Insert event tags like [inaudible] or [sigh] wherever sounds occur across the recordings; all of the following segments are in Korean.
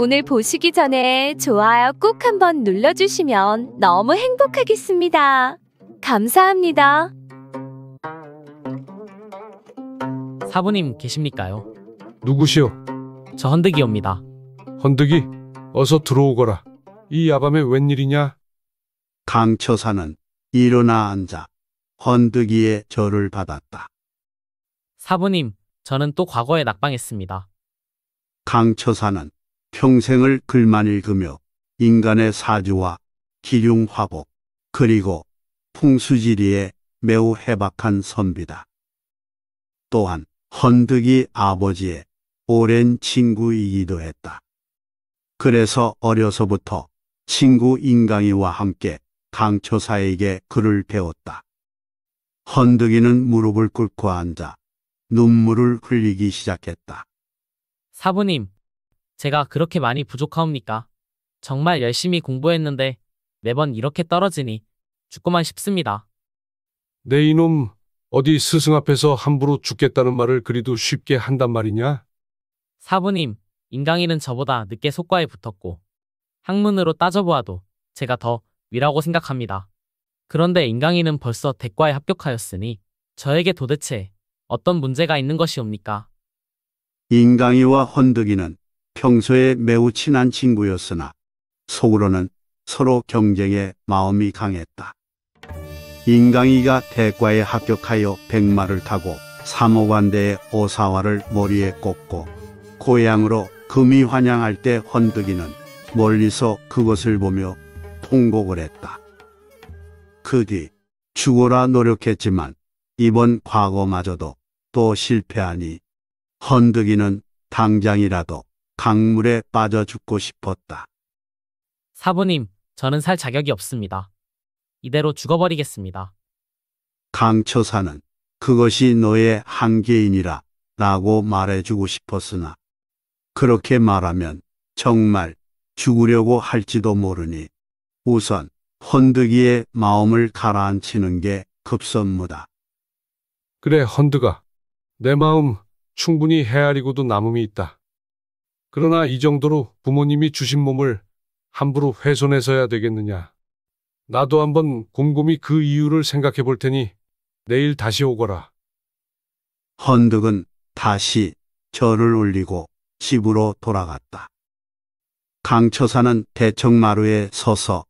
오늘 보시기 전에 좋아요 꼭 한번 눌러주시면 너무 행복하겠습니다. 감사합니다. 사부님 계십니까요? 누구시오? 저 헌득이옵니다. 헌득이 어서 들어오거라. 이 야밤에 웬일이냐? 강처사는 일어나 앉아 헌득이의 절을 받았다. 사부님, 저는 또 과거에 낙방했습니다. 강처사는 평생을 글만 읽으며 인간의 사주와 기륭화복 그리고 풍수지리에 매우 해박한 선비다. 또한 헌득이 아버지의 오랜 친구이기도 했다. 그래서 어려서부터 친구 인강이와 함께 강초사에게 글을 배웠다. 헌득이는 무릎을 꿇고 앉아 눈물을 흘리기 시작했다. 사부님, 제가 그렇게 많이 부족하옵니까? 정말 열심히 공부했는데 매번 이렇게 떨어지니 죽고만 싶습니다. 네 이놈, 어디 스승 앞에서 함부로 죽겠다는 말을 그리도 쉽게 한단 말이냐? 사부님, 인강이는 저보다 늦게 속과에 붙었고 학문으로 따져보아도 제가 더 위라고 생각합니다. 그런데 인강이는 벌써 대과에 합격하였으니 저에게 도대체 어떤 문제가 있는 것이옵니까? 인강이와 헌득이는 평소에 매우 친한 친구였으나 속으로는 서로 경쟁에 마음이 강했다. 인강이가 대과에 합격하여 백마를 타고 삼호관대의 오사화를 머리에 꽂고 고향으로 금이 환영할 때 헌득이는 멀리서 그것을 보며 통곡을 했다. 그 뒤 죽어라 노력했지만 이번 과거마저도 또 실패하니 헌득이는 당장이라도 강물에 빠져 죽고 싶었다. 사부님, 저는 살 자격이 없습니다. 이대로 죽어버리겠습니다. 강처사는 그것이 너의 한계인이라 라고 말해주고 싶었으나 그렇게 말하면 정말 죽으려고 할지도 모르니 우선 헌득이의 마음을 가라앉히는 게 급선무다. 그래, 헌드가. 내 마음 충분히 헤아리고도 남음이 있다. 그러나 이 정도로 부모님이 주신 몸을 함부로 훼손해서야 되겠느냐. 나도 한번 곰곰이 그 이유를 생각해 볼 테니 내일 다시 오거라. 헌득은 다시 절을 올리고 집으로 돌아갔다. 강처사는 대청마루에 서서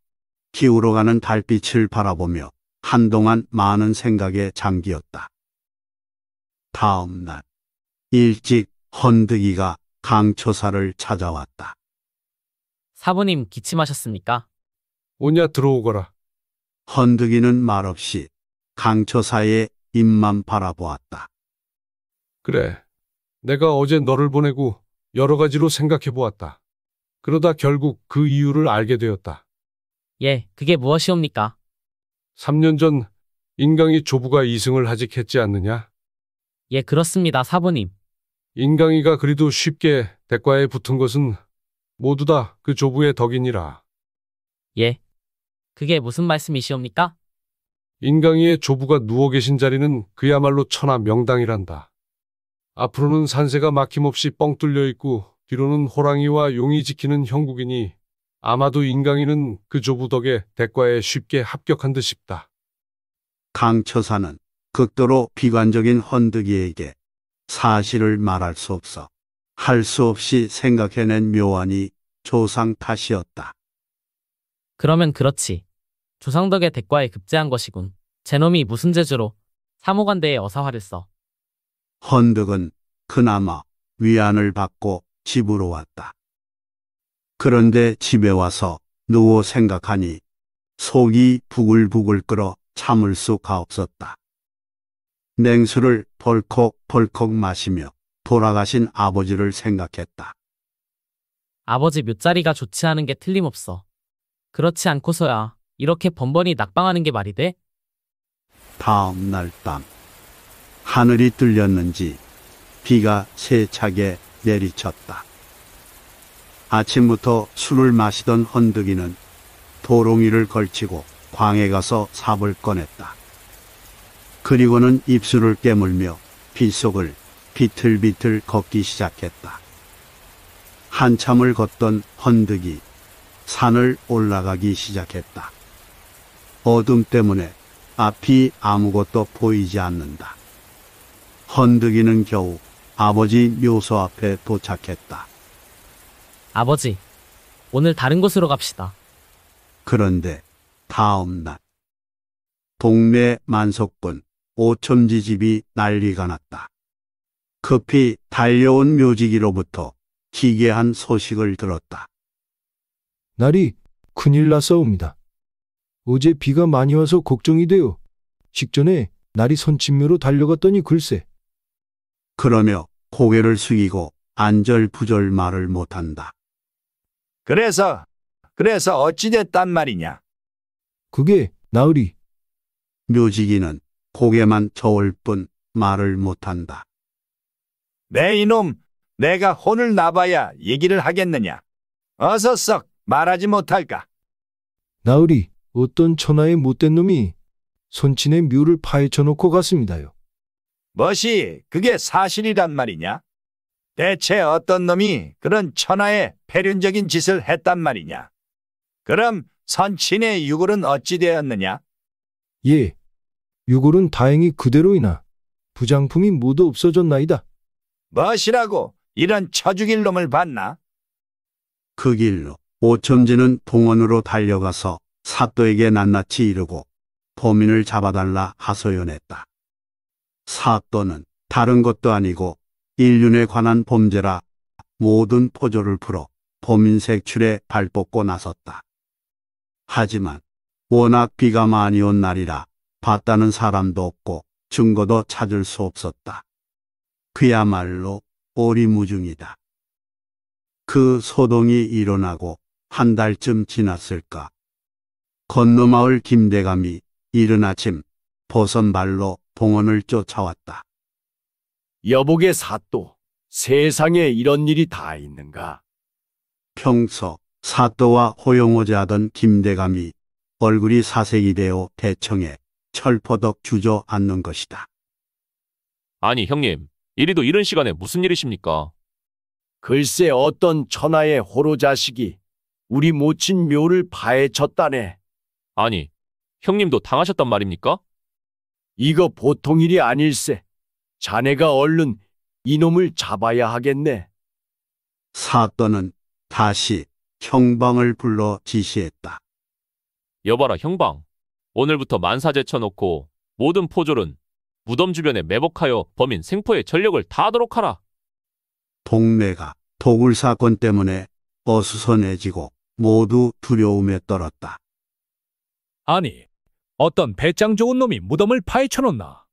기울어 가는 달빛을 바라보며 한동안 많은 생각에 잠기었다. 다음 날 일찍 헌득이가 강처사를 찾아왔다. 사부님 기침하셨습니까? 오냐 들어오거라. 헌득이는 말없이 강처사의 입만 바라보았다. 그래. 내가 어제 너를 보내고 여러 가지로 생각해 보았다. 그러다 결국 그 이유를 알게 되었다. 예, 그게 무엇이옵니까? 3년 전 인강이 조부가 이승을 하직했지 않느냐? 예, 그렇습니다, 사부님. 인강이가 그리도 쉽게 대과에 붙은 것은 모두 다 그 조부의 덕이니라. 예. 그게 무슨 말씀이시옵니까? 인강이의 조부가 누워 계신 자리는 그야말로 천하 명당이란다. 앞으로는 산세가 막힘없이 뻥 뚫려 있고 뒤로는 호랑이와 용이 지키는 형국이니 아마도 인강이는 그 조부 덕에 대과에 쉽게 합격한 듯 싶다. 강처사는 극도로 비관적인 헌득이에게 사실을 말할 수 없어 할 수 없이 생각해낸 묘안이 조상 탓이었다. 그러면 그렇지. 조상덕의 대과에 급제한 것이군. 제놈이 무슨 재주로 사모관대에 어사화를 써. 헌덕은 그나마 위안을 받고 집으로 왔다. 그런데 집에 와서 누워 생각하니 속이 부글부글 끓어 참을 수가 없었다. 냉수를 벌컥벌컥 마시며 돌아가신 아버지를 생각했다. 아버지 묫자리가 좋지 않은 게 틀림없어. 그렇지 않고서야 이렇게 번번이 낙방하는 게 말이 돼? 다음 날 밤, 하늘이 뚫렸는지 비가 세차게 내리쳤다. 아침부터 술을 마시던 헌득이는 도롱이를 걸치고 광에 가서 삽을 꺼냈다. 그리고는 입술을 깨물며 빗속을 비틀비틀 걷기 시작했다. 한참을 걷던 헌득이 산을 올라가기 시작했다. 어둠 때문에 앞이 아무것도 보이지 않는다. 헌득이는 겨우 아버지 묘소 앞에 도착했다. 아버지, 오늘 다른 곳으로 갑시다. 그런데 다음 날 동네 만석군 오천지집이 난리가 났다. 급히 달려온 묘지기로부터 기괴한 소식을 들었다. 날이 큰일 났사옵니다. 어제 비가 많이 와서 걱정이 되요 직전에 날이 선친묘로 달려갔더니 글쎄. 그러며 고개를 숙이고 안절부절 말을 못한다. 그래서, 그래서 어찌됐단 말이냐? 그게 나으리. 묘지기는 고개만 저을 뿐 말을 못한다. 내 네, 이놈, 내가 혼을 나봐야 얘기를 하겠느냐. 어서 썩 말하지 못할까. 나으리, 어떤 천하의 못된 놈이 손친의 묘를 파헤쳐 놓고 갔습니다요. 뭣이 그게 사실이란 말이냐? 대체 어떤 놈이 그런 천하의 패륜적인 짓을 했단 말이냐? 그럼 선친의 유골은 어찌 되었느냐? 예, 유골은 다행히 그대로이나 부장품이 모두 없어졌나이다. 멋시라고 이런 처죽일 놈을 봤나? 그 길로 오첨지는 동원으로 달려가서 사또에게 낱낱이 이르고 범인을 잡아달라 하소연했다. 사또는 다른 것도 아니고 인륜에 관한 범죄라 모든 포조를 풀어 범인 색출에 발뻗고 나섰다. 하지만 워낙 비가 많이 온 날이라 봤다는 사람도 없고 증거도 찾을 수 없었다. 그야말로 오리무중이다. 그 소동이 일어나고 한 달쯤 지났을까. 건너마을 김대감이 이른 아침 버선발로 봉헌을 쫓아왔다. 여복의 사또, 세상에 이런 일이 다 있는가? 평소 사또와 호용호제하던 김대감이 얼굴이 사색이 되어 대청해 철퍼덕 주저앉는 것이다. 아니 형님, 이리도 이런 시간에 무슨 일이십니까? 글쎄 어떤 천하의 호로 자식이 우리 모친 묘를 파헤쳤다네. 아니, 형님도 당하셨단 말입니까? 이거 보통 일이 아닐세. 자네가 얼른 이놈을 잡아야 하겠네. 사또는 다시 형방을 불러 지시했다. 여봐라 형방, 오늘부터 만사제 쳐놓고 모든 포졸은 무덤 주변에 매복하여 범인 생포의 전력을 다하도록 하라. 동네가 도굴 사건 때문에 어수선해지고 모두 두려움에 떨었다. 아니, 어떤 배짱 좋은 놈이 무덤을 파헤쳐놓나?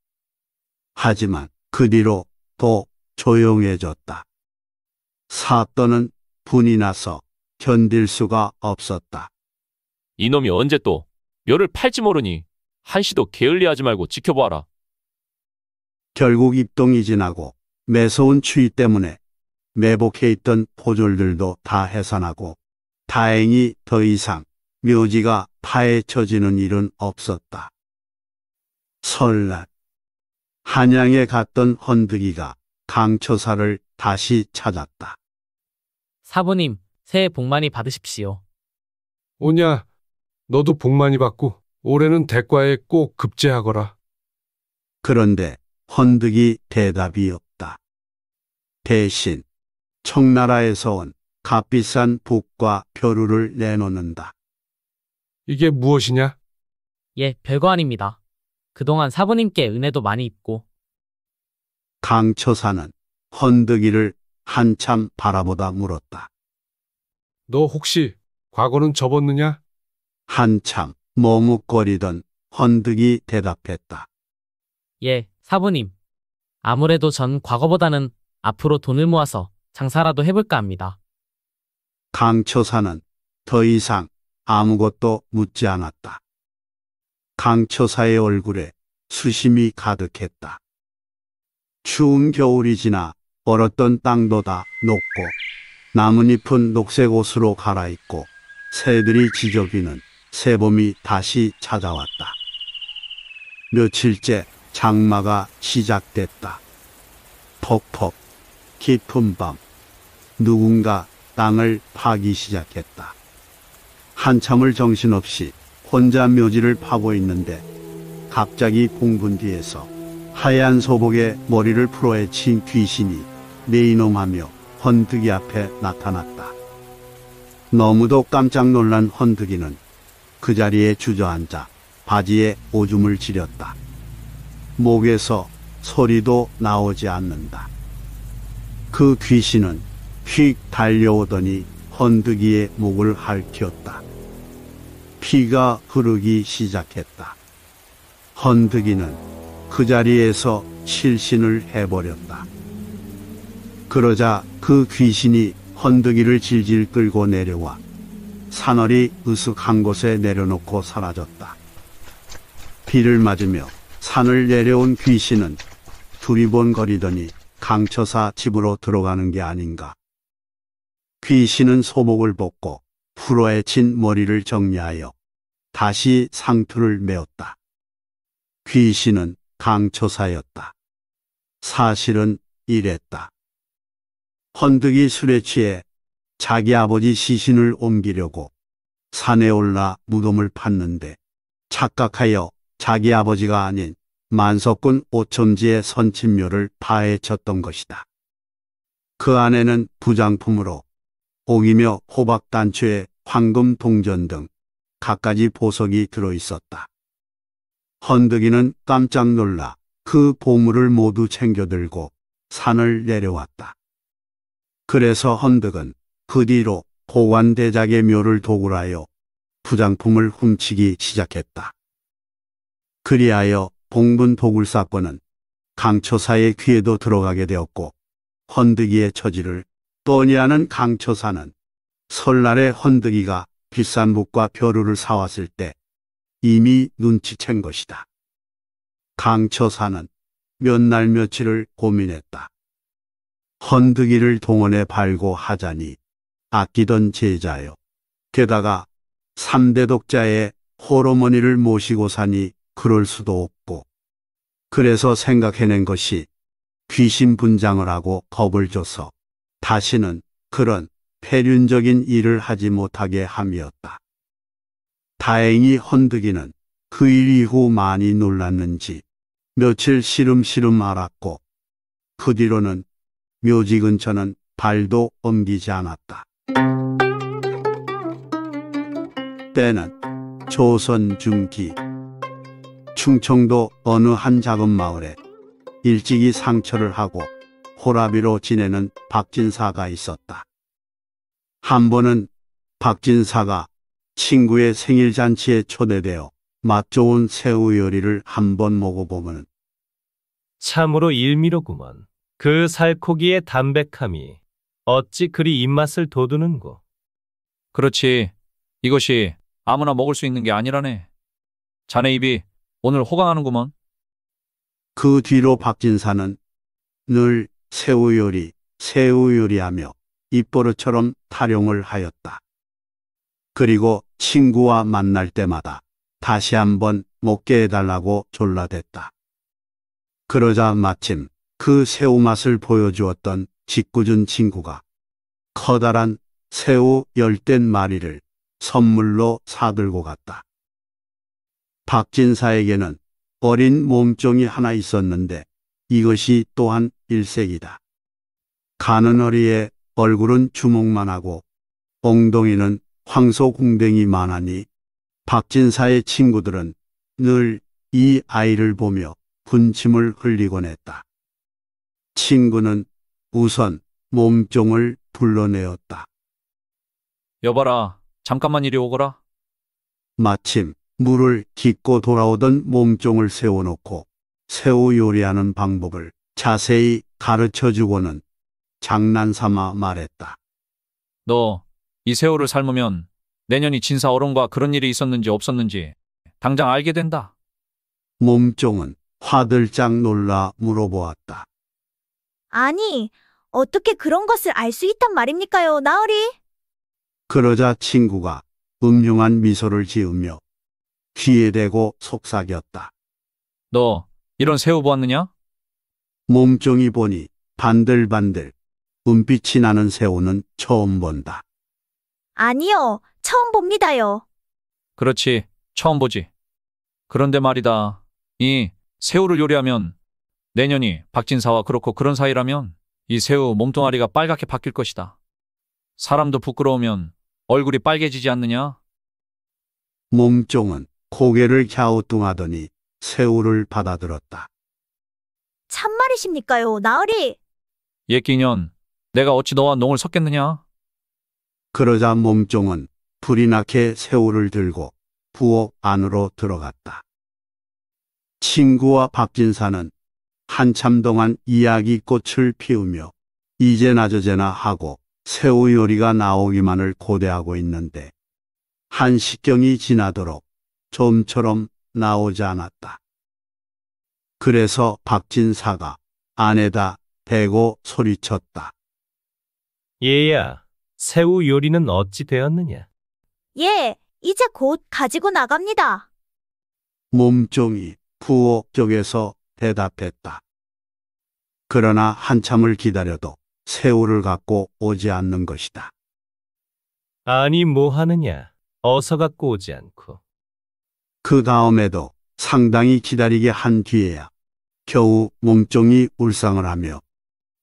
하지만 그 뒤로 또 조용해졌다. 사또는 분이 나서 견딜 수가 없었다. 이놈이 언제 또 열을 팔지 모르니 한시도 게을리하지 말고 지켜보아라. 결국 입동이 지나고 매서운 추위 때문에 매복해 있던 포졸들도 다 해산하고 다행히 더 이상 묘지가 파헤쳐지는 일은 없었다. 설날 한양에 갔던 헌득이가 강초사를 다시 찾았다. 사부님, 새해 복 많이 받으십시오. 오냐, 너도 복 많이 받고 올해는 대과에 꼭 급제하거라. 그런데 헌득이 대답이 없다. 대신 청나라에서 온 값비싼 복과 벼루를 내놓는다. 이게 무엇이냐? 예, 별거 아닙니다. 그동안 사부님께 은혜도 많이 입고 강처사는 헌득이를 한참 바라보다 물었다. 너 혹시 과거는 접었느냐? 한참 머뭇거리던 헌득이 대답했다. 예, 사부님. 아무래도 전 과거보다는 앞으로 돈을 모아서 장사라도 해볼까 합니다. 강초사는 더 이상 아무것도 묻지 않았다. 강초사의 얼굴에 수심이 가득했다. 추운 겨울이 지나 얼었던 땅도 다 녹고 나뭇잎은 녹색 옷으로 갈아입고 새들이 지저귀는 새봄이 다시 찾아왔다. 며칠째 장마가 시작됐다. 퍽퍽 깊은 밤 누군가 땅을 파기 시작했다. 한참을 정신없이 혼자 묘지를 파고 있는데 갑자기 봉분 뒤에서 하얀 소복에 머리를 풀어헤친 귀신이 매이놈하며 헌득이 앞에 나타났다. 너무도 깜짝 놀란 헌득이는 그 자리에 주저앉아 바지에 오줌을 지렸다. 목에서 소리도 나오지 않는다. 그 귀신은 휙 달려오더니 헌드기에 목을 핥혔다. 피가 흐르기 시작했다. 헌드기는 그 자리에서 실신을 해버렸다. 그러자 그 귀신이 헌드기를 질질 끌고 내려와 산월이 으슥한 곳에 내려놓고 사라졌다. 비를 맞으며 산을 내려온 귀신은 두리번거리더니 강처사 집으로 들어가는 게 아닌가. 귀신은 소목을 벗고 풀어에 친 머리를 정리하여 다시 상투를 메었다. 귀신은 강처사였다. 사실은 이랬다. 헌득이 술에 취해 자기 아버지 시신을 옮기려고 산에 올라 무덤을 팠는데 착각하여 자기 아버지가 아닌 만석군 오천지의 선친묘를 파헤쳤던 것이다. 그 안에는 부장품으로 옥이며 호박 단추에 황금 동전 등 갖가지 보석이 들어있었다. 헌득이는 깜짝 놀라 그 보물을 모두 챙겨들고 산을 내려왔다. 그래서 헌득은 그 뒤로 포관대작의 묘를 도굴하여 부장품을 훔치기 시작했다. 그리하여 봉분 도굴 사건은 강처사의 귀에도 들어가게 되었고 헌득이의 처지를 떠니하는 강처사는 설날에 헌득이가 비싼 묵과 벼루를 사왔을 때 이미 눈치챈 것이다. 강처사는 몇 날 며칠을 고민했다. 헌득이를 동원해 발고 하자니 아끼던 제자요. 게다가 3대 독자의 호러머니를 모시고 사니 그럴 수도 없고 그래서 생각해낸 것이 귀신 분장을 하고 겁을 줘서 다시는 그런 폐륜적인 일을 하지 못하게 함이었다. 다행히 헌득이는 그 일 이후 많이 놀랐는지 며칠 시름시름 알았고 그 뒤로는 묘지 근처는 발도 옮기지 않았다. 때는 조선 중기 충청도 어느 한 작은 마을에 일찍이 상처를 하고 호라비로 지내는 박진사가 있었다. 한 번은 박진사가 친구의 생일잔치에 초대되어 맛 좋은 새우 요리를 한 번 먹어보면 참으로 일미로구먼. 그 살코기의 담백함이 어찌 그리 입맛을 돋우는고. 그렇지. 이것이 아무나 먹을 수 있는 게 아니라네. 자네 입이 오늘 호강하는구먼. 그 뒤로 박진사는 늘 새우 요리, 새우 요리하며 입버릇처럼 타령을 하였다. 그리고 친구와 만날 때마다 다시 한번 먹게 해달라고 졸라댔다. 그러자 마침 그 새우 맛을 보여주었던 짓궂은 친구가 커다란 새우 열댓 마리를 선물로 사들고 갔다. 박진사에게는 어린 몸종이 하나 있었는데 이것이 또한 일색이다. 가는 허리에 얼굴은 주먹만 하고 엉덩이는 황소궁뎅이만 하니 박진사의 친구들은 늘 이 아이를 보며 분침을 흘리곤 했다. 친구는 우선 몸종을 불러내었다. 여봐라, 잠깐만 이리 오거라. 마침 물을 깊고 돌아오던 몸종을 세워놓고 새우 요리하는 방법을 자세히 가르쳐주고는 장난삼아 말했다. 너 이 새우를 삶으면 내년이 진사 어른과 그런 일이 있었는지 없었는지 당장 알게 된다. 몸종은 화들짝 놀라 물어보았다. 아니, 어떻게 그런 것을 알 수 있단 말입니까요, 나으리? 그러자 친구가 음흉한 미소를 지으며 귀에 대고 속삭였다. 너 이런 새우 보았느냐? 몸종이 보니 반들반들 은빛이 나는 새우는 처음 본다. 아니요, 처음 봅니다요. 그렇지, 처음 보지. 그런데 말이다. 이 새우를 요리하면 내년이 박진사와 그렇고 그런 사이라면 이 새우 몸뚱아리가 빨갛게 바뀔 것이다. 사람도 부끄러우면 얼굴이 빨개지지 않느냐? 몸종은 고개를 갸우뚱하더니 새우를 받아들었다. 참말이십니까요, 나으리? 옛기년, 내가 어찌 너와 농을 섞겠느냐? 그러자 몸종은 불이 나게 새우를 들고 부엌 안으로 들어갔다. 친구와 박진사는 한참 동안 이야기꽃을 피우며 이제나 저제나 하고 새우 요리가 나오기만을 고대하고 있는데 한 식경이 지나도록 좀처럼 나오지 않았다. 그래서 박진사가 아내다 대고 소리쳤다. 얘야, 새우 요리는 어찌 되었느냐? 예, 이제 곧 가지고 나갑니다. 몸종이 부엌 쪽에서 대답했다. 그러나 한참을 기다려도 새우를 갖고 오지 않는 것이다. 아니 뭐 하느냐. 어서 갖고 오지 않고. 그 다음에도 상당히 기다리게 한 뒤에야 겨우 몸종이 울상을 하며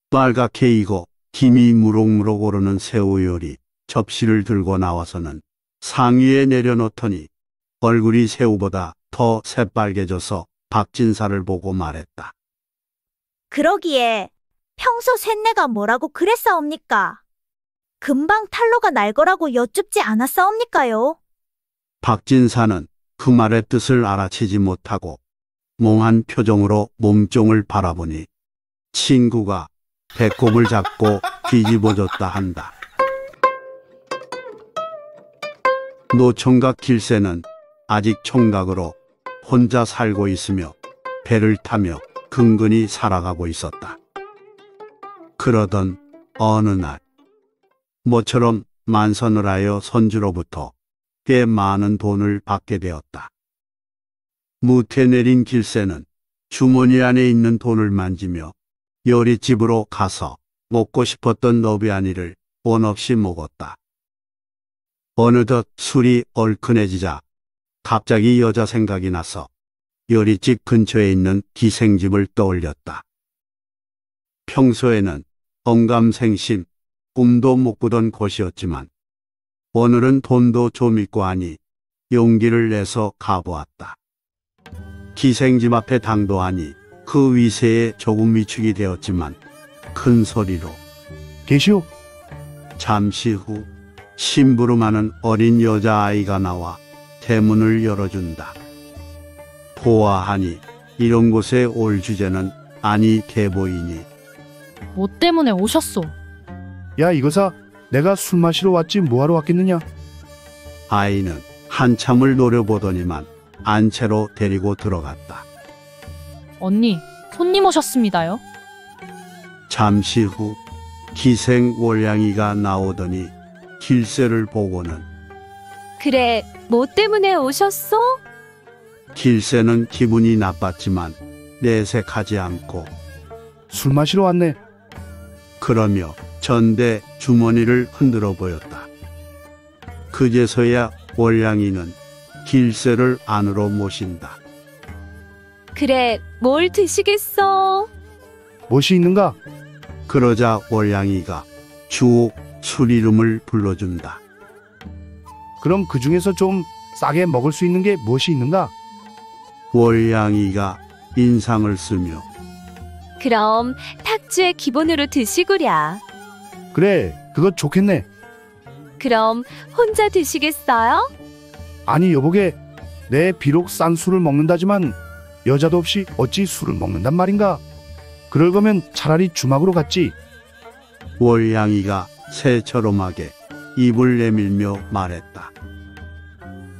빨갛게 익어 김이 무럭무럭 오르는 새우 요리 접시를 들고 나와서는 상위에 내려놓더니 얼굴이 새우보다 더 새빨개져서 박진사를 보고 말했다. 그러기에 평소 셋내가 뭐라고 그랬사옵니까? 금방 탄로가 날 거라고 여쭙지 않았사옵니까요? 박진사는 그 말의 뜻을 알아채지 못하고 몽한 표정으로 몸종을 바라보니 친구가 배꼽을 잡고 [laughs] 뒤집어졌다 한다. 노총각 길세는 아직 총각으로 혼자 살고 있으며 배를 타며 근근히 살아가고 있었다. 그러던 어느 날 모처럼 만선을 하여 선주로부터 꽤 많은 돈을 받게 되었다. 무태 내린 길새는 주머니 안에 있는 돈을 만지며 요리 집으로 가서 먹고 싶었던 너비아니를 원 없이 먹었다. 어느덧 술이 얼큰해지자 갑자기 여자 생각이 나서 요리집 근처에 있는 기생집을 떠올렸다. 평소에는 엄감생심, 꿈도 못 꾸던 곳이었지만 오늘은 돈도 좀 있고 하니 용기를 내서 가보았다. 기생집 앞에 당도하니 그 위세에 조금 위축이 되었지만 큰 소리로 계시오. 잠시 후 심부름하는 어린 여자아이가 나와 대문을 열어준다. 포화하니 이런 곳에 올 주제는 아니 개보이니 뭐 때문에 오셨소? 야 이거사 내가 술 마시러 왔지 뭐하러 왔겠느냐? 아이는 한참을 노려보더니만 안채로 데리고 들어갔다. 언니, 손님 오셨습니다요. 잠시 후 기생 월양이가 나오더니 길새를 보고는 그래, 뭐 때문에 오셨어? 길새는 기분이 나빴지만 내색하지 않고 술 마시러 왔네. 그러며 전대 주머니를 흔들어 보였다. 그제서야 월량이는 길새를 안으로 모신다. 그래, 뭘 드시겠어? 무엇이 있는가? 그러자 월양이가 주옥 술 이름을 불러준다. 그럼 그 중에서 좀 싸게 먹을 수 있는 게 무엇이 있는가? 월양이가 인상을 쓰며 그럼 탁주의 기본으로 드시구랴. 그래, 그거 좋겠네. 그럼 혼자 드시겠어요? 아니 여보게, 내 비록 싼 술을 먹는다지만 여자도 없이 어찌 술을 먹는단 말인가? 그럴 거면 차라리 주막으로 갔지. 월양이가 새처럼하게 입을 내밀며 말했다.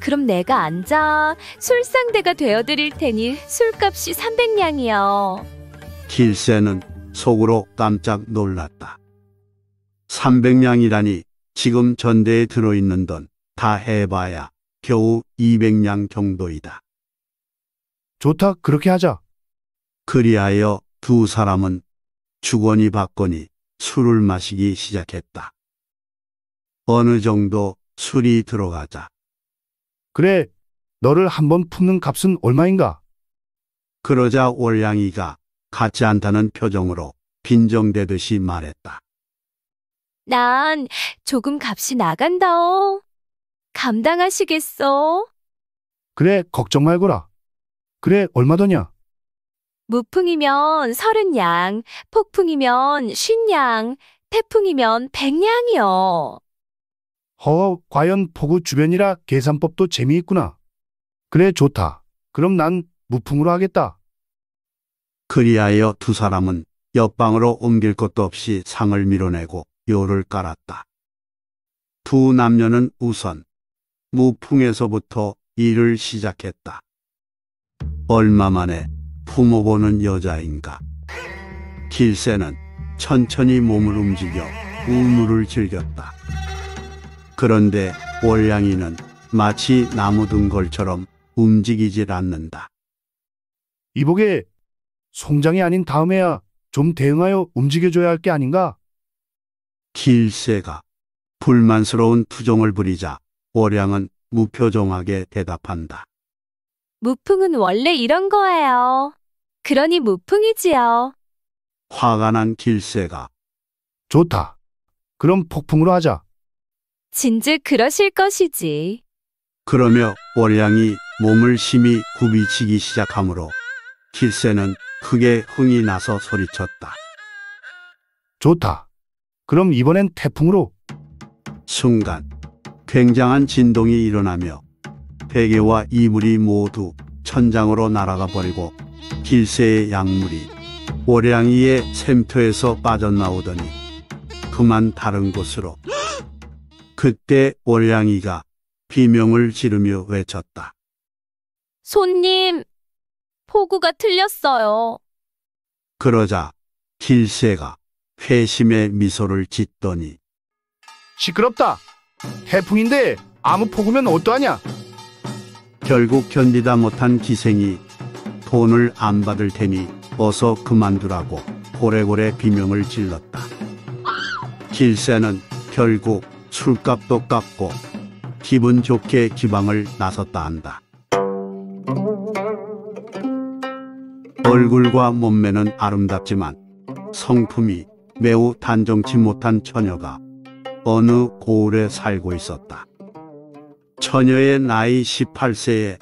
그럼 내가 앉아 술상대가 되어드릴 테니 술값이 300냥이요. 길새는 속으로 깜짝 놀랐다. 300냥이라니 지금 전대에 들어있는 돈 다 해봐야 겨우 200냥 정도이다. 좋다, 그렇게 하자. 그리하여 두 사람은 주거니 받거니 술을 마시기 시작했다. 어느 정도 술이 들어가자. 그래, 너를 한번 품는 값은 얼마인가? 그러자 월량이가 같지 않다는 표정으로 빈정대듯이 말했다. 난 조금 값이 나간다. 감당하시겠어? 그래, 걱정 말거라. 그래, 얼마더냐? 무풍이면 서른 양, 폭풍이면 쉰 양, 태풍이면 백 양이요. 허, 과연 포구 주변이라 계산법도 재미있구나. 그래 좋다. 그럼 난 무풍으로 하겠다. 그리하여 두 사람은 옆방으로 옮길 것도 없이 상을 밀어내고 요를 깔았다. 두 남녀는 우선 무풍에서부터 일을 시작했다. 얼마 만에 품어보는 여자인가. 길새는 천천히 몸을 움직여 우물을 즐겼다. 그런데 월량이는 마치 나무등걸처럼 움직이질 않는다. 이보게 송장이 아닌 다음에야 좀 대응하여 움직여줘야 할 게 아닌가? 길세가 불만스러운 투정을 부리자 월량은 무표정하게 대답한다. 무풍은 원래 이런 거예요. 그러니 무풍이지요. 화가 난 길세가 좋다. 그럼 폭풍으로 하자. 진즉 그러실 것이지. 그러며 월량이 몸을 심히 굽이치기 시작하므로 길새는 크게 흥이 나서 소리쳤다. 좋다. 그럼 이번엔 태풍으로 순간 굉장한 진동이 일어나며 베개와 이물이 모두 천장으로 날아가 버리고 길새의 약물이 월량이의 샘터에서 빠져나오더니 그만 다른 곳으로 그때 월량이가 비명을 지르며 외쳤다. 손님, 포구가 틀렸어요. 그러자 길새가 회심의 미소를 짓더니 시끄럽다. 태풍인데 아무 폭우면 어떠하냐? 결국 견디다 못한 기생이 돈을 안 받을 테니 어서 그만두라고 고래고래 비명을 질렀다. 길새는 결국 술값도 깎고 기분 좋게 지방을 나섰다 한다. 얼굴과 몸매는 아름답지만 성품이 매우 단정치 못한 처녀가 어느 고을에 살고 있었다. 처녀의 나이 18세에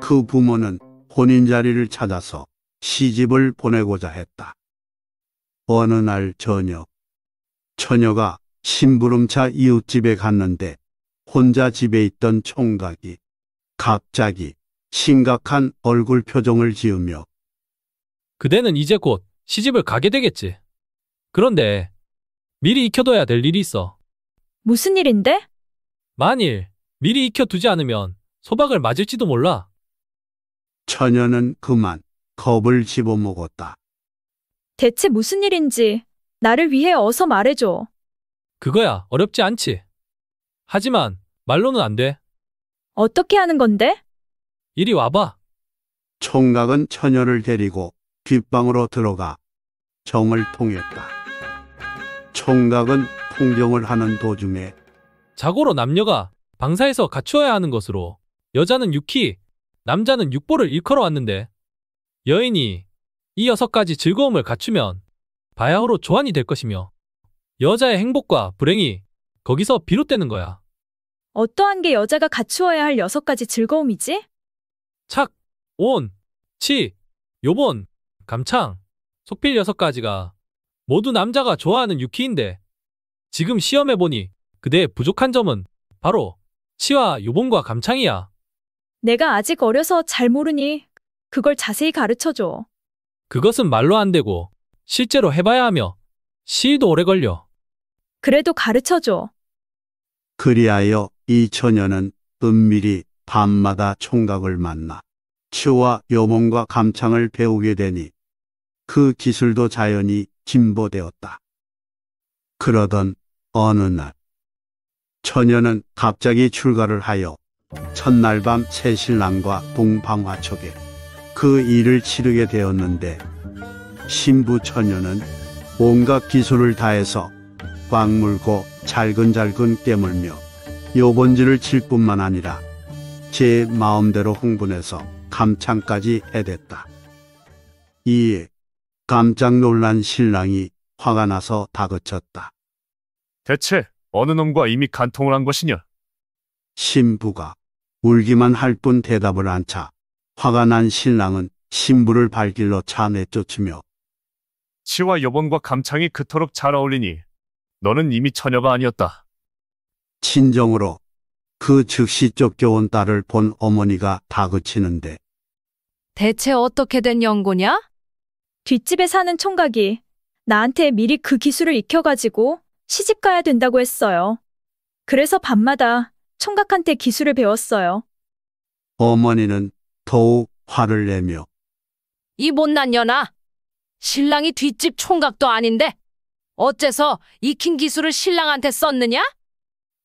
그 부모는 혼인 자리를 찾아서 시집을 보내고자 했다. 어느 날 저녁, 처녀가 심부름차 이웃집에 갔는데 혼자 집에 있던 총각이 갑자기 심각한 얼굴 표정을 지으며 그대는 이제 곧 시집을 가게 되겠지. 그런데 미리 익혀둬야 될 일이 있어. 무슨 일인데? 만일 미리 익혀두지 않으면 소박을 맞을지도 몰라. 처녀는 그만 겁을 집어먹었다. 대체 무슨 일인지 나를 위해 어서 말해줘. 그거야 어렵지 않지. 하지만 말로는 안 돼. 어떻게 하는 건데? 이리 와봐. 총각은 처녀를 데리고 뒷방으로 들어가 정을 통했다. 총각은 풍경을 하는 도중에 자고로 남녀가 방사에서 갖추어야 하는 것으로 여자는 6키, 남자는 육보를 일컬어 왔는데 여인이 이 여섯 가지 즐거움을 갖추면 바야흐로 조안이 될 것이며 여자의 행복과 불행이 거기서 비롯되는 거야. 어떠한 게 여자가 갖추어야 할 여섯 가지 즐거움이지? 착, 온, 치, 요번 감창, 속필 여섯 가지가 모두 남자가 좋아하는 유키인데 지금 시험해보니 그대의 부족한 점은 바로 치와 요번과 감창이야. 내가 아직 어려서 잘 모르니 그걸 자세히 가르쳐줘. 그것은 말로 안 되고 실제로 해봐야 하며 시도 오래 걸려. 그래도 가르쳐줘. 그리하여 이 처녀는 은밀히 밤마다 총각을 만나 치와 요몽과 감창을 배우게 되니 그 기술도 자연히 진보되었다. 그러던 어느 날 처녀는 갑자기 출가를 하여 첫날 밤 새신랑과 동방화촉에 그 일을 치르게 되었는데 신부 처녀는 온갖 기술을 다해서 꽉 물고 잘근잘근 깨물며 요번지를 칠 뿐만 아니라 제 마음대로 흥분해서 감창까지 해댔다. 이에 깜짝 놀란 신랑이 화가 나서 다그쳤다. 대체 어느 놈과 이미 간통을 한 것이냐? 신부가 울기만 할 뿐 대답을 안 차 화가 난 신랑은 신부를 발길로 차 내쫓으며 치와 여번과 감창이 그토록 잘 어울리니 너는 이미 처녀가 아니었다. 친정으로 그 즉시 쫓겨온 딸을 본 어머니가 다그치는데 대체 어떻게 된 연고냐? 뒷집에 사는 총각이 나한테 미리 그 기술을 익혀가지고 시집 가야 된다고 했어요. 그래서 밤마다 총각한테 기술을 배웠어요. 어머니는 더욱 화를 내며 이 못난 년아! 신랑이 뒷집 총각도 아닌데 어째서 익힌 기술을 신랑한테 썼느냐?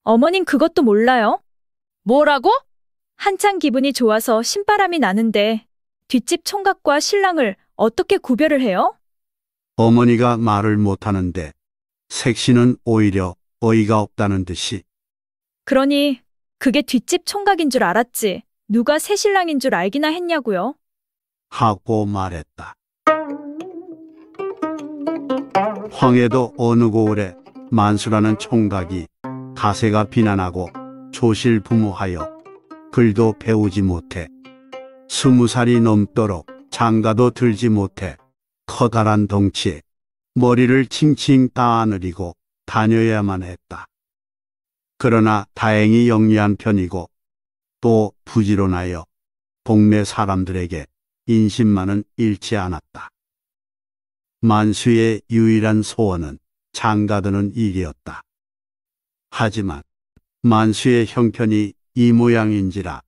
어머님 그것도 몰라요? 뭐라고? 한창 기분이 좋아서 신바람이 나는데 뒷집 총각과 신랑을 어떻게 구별을 해요? 어머니가 말을 못하는데 색시는 오히려 어이가 없다는 듯이 그러니 그게 뒷집 총각인 줄 알았지 누가 새 신랑인 줄 알기나 했냐고요. 하고 말했다. 황해도 어느 고을에 만수라는 총각이 가세가 비난하고 조실부모하여 글도 배우지 못해 스무 살이 넘도록 장가도 들지 못해 커다란 덩치에 머리를 칭칭 따아늘이고 다녀야만 했다. 그러나 다행히 영리한 편이고 또 부지런하여 동네 사람들에게 인심만은 잃지 않았다. 만수의 유일한 소원은 장가드는 일이었다. 하지만 만수의 형편이 이 모양인지라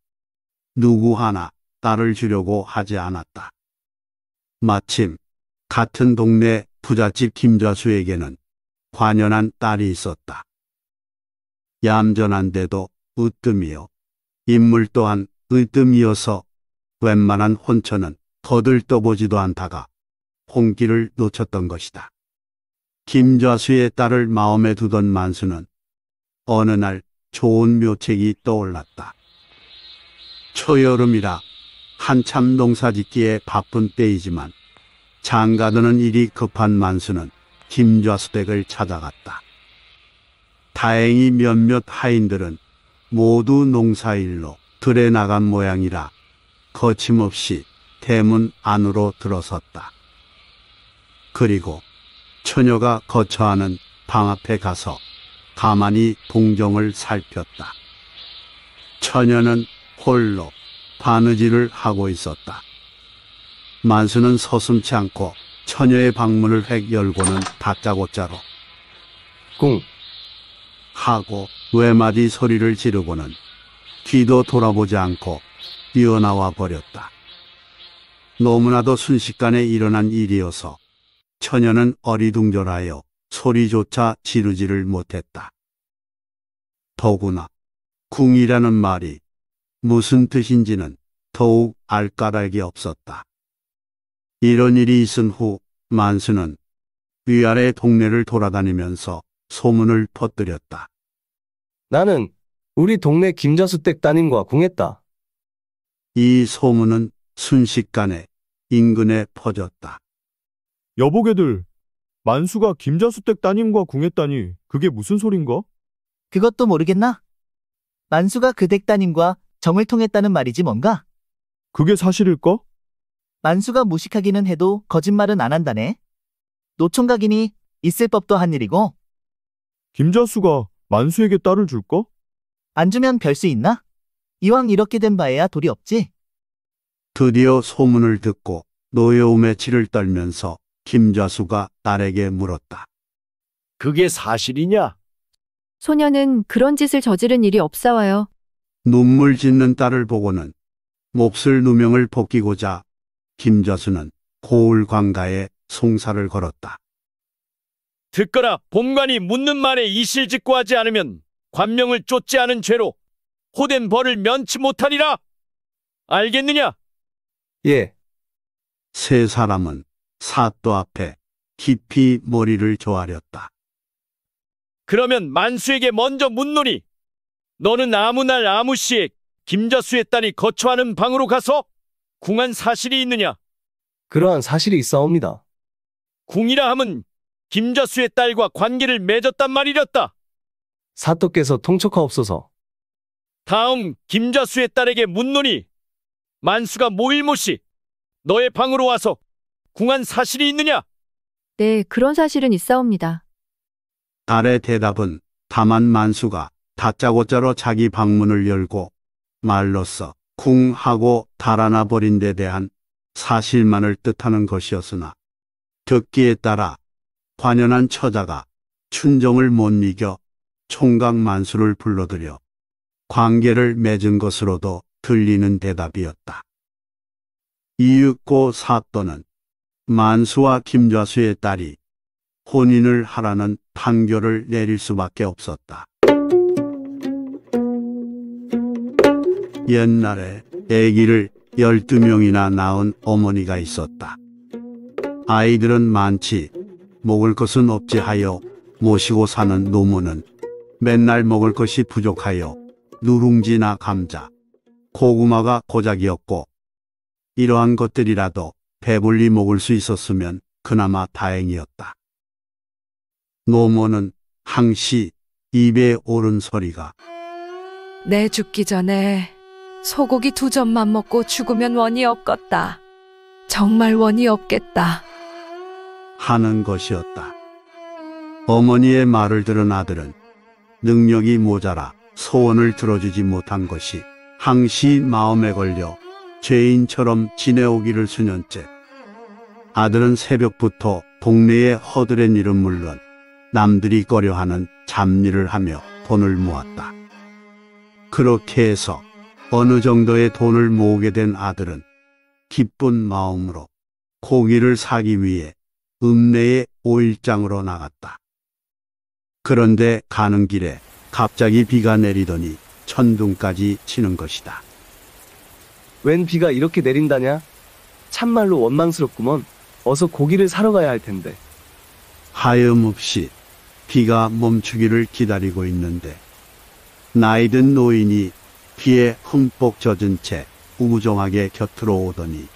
누구 하나 딸을 주려고 하지 않았다. 마침 같은 동네 부잣집 김좌수에게는 관연한 딸이 있었다. 얌전한데도 으뜸이요. 인물 또한 으뜸이어서 웬만한 혼처는 거들떠보지도 않다가 공기를 놓쳤던 것이다. 김좌수의 딸을 마음에 두던 만수는 어느 날 좋은 묘책이 떠올랐다. 초여름이라 한참 농사짓기에 바쁜 때이지만 장가드는 일이 급한 만수는 김좌수댁을 찾아갔다. 다행히 몇몇 하인들은 모두 농사일로 들에 나간 모양이라 거침없이 대문 안으로 들어섰다. 그리고 처녀가 거처하는 방 앞에 가서 가만히 동정을 살폈다. 처녀는 홀로 바느질을 하고 있었다. 만수는 서슴치 않고 처녀의 방문을 획 열고는 다짜고짜로 꿍 하고 외마디 소리를 지르고는 뒤도 돌아보지 않고 뛰어나와 버렸다. 너무나도 순식간에 일어난 일이어서 처녀는 어리둥절하여 소리조차 지르지를 못했다. 더구나 궁이라는 말이 무슨 뜻인지는 더욱 알까닭이 없었다. 이런 일이 있은 후 만수는 위아래 동네를 돌아다니면서 소문을 퍼뜨렸다. 나는 우리 동네 김자수댁 따님과 궁했다. 이 소문은 순식간에 인근에 퍼졌다. 여보게들, 만수가 김자수댁 따님과 궁했다니 그게 무슨 소린가? 그것도 모르겠나? 만수가 그댁 따님과 정을 통했다는 말이지 뭔가? 그게 사실일까? 만수가 무식하기는 해도 거짓말은 안 한다네. 노총각이니 있을 법도 한 일이고 김자수가 만수에게 딸을 줄까? 안 주면 별 수 있나? 이왕 이렇게 된 바에야 돌이 없지. 드디어 소문을 듣고 노여움에 치를 떨면서 김좌수가 딸에게 물었다. 그게 사실이냐? 소녀는 그런 짓을 저지른 일이 없사와요. 눈물 짓는 딸을 보고는 몹쓸 누명을 벗기고자 김좌수는 고을광가에 송사를 걸었다. 듣거라 본관이 묻는 말에 이실직고하지 않으면 관명을 쫓지 않은 죄로 호된 벌을 면치 못하리라. 알겠느냐? 예. 세 사람은 사또 앞에 깊이 머리를 조아렸다. 그러면 만수에게 먼저 묻노니 너는 아무 날 아무 시에 김자수의 딸이 거처하는 방으로 가서 궁한 사실이 있느냐? 그러한 사실이 있사옵니다. 궁이라 함은 김자수의 딸과 관계를 맺었단 말이렸다. 사또께서 통촉하옵소서. 다음 김자수의 딸에게 묻노니 만수가 모일모씨 너의 방으로 와서 궁한 사실이 있느냐? 네, 그런 사실은 있사옵니다. 딸의 대답은 다만 만수가 다짜고짜로 자기 방문을 열고 말로써 궁하고 달아나 버린 데 대한 사실만을 뜻하는 것이었으나 듣기에 따라 관연한 처자가 춘정을못 이겨 총각 만수를 불러들여 관계를 맺은 것으로도 들리는 대답이었다. 이윽고 사또는 만수와 김좌수의 딸이 혼인을 하라는 판결을 내릴 수밖에 없었다. 옛날에 아기를 12명이나 낳은 어머니가 있었다. 아이들은 많지 먹을 것은 없지 하여 모시고 사는 노모는 맨날 먹을 것이 부족하여 누룽지나 감자, 고구마가 고작이었고 이러한 것들이라도 배불리 먹을 수 있었으면 그나마 다행이었다. 노모는 항시 입에 오른 소리가 내 죽기 전에 소고기 두 점만 먹고 죽으면 원이 없겠다. 정말 원이 없겠다. 하는 것이었다. 어머니의 말을 들은 아들은 능력이 모자라 소원을 들어주지 못한 것이 항시 마음에 걸려 죄인처럼 지내오기를 수년째 아들은 새벽부터 동네의 허드렛 일은 물론 남들이 꺼려하는 잡일을 하며 돈을 모았다. 그렇게 해서 어느 정도의 돈을 모으게 된 아들은 기쁜 마음으로 고기를 사기 위해 읍내의 오일장으로 나갔다. 그런데 가는 길에 갑자기 비가 내리더니 천둥까지 치는 것이다. 웬 비가 이렇게 내린다냐? 참말로 원망스럽구먼. 어서 고기를 사러 가야 할 텐데. 하염없이 비가 멈추기를 기다리고 있는데 나이든 노인이 비에 흠뻑 젖은 채 우정하게 곁으로 오더니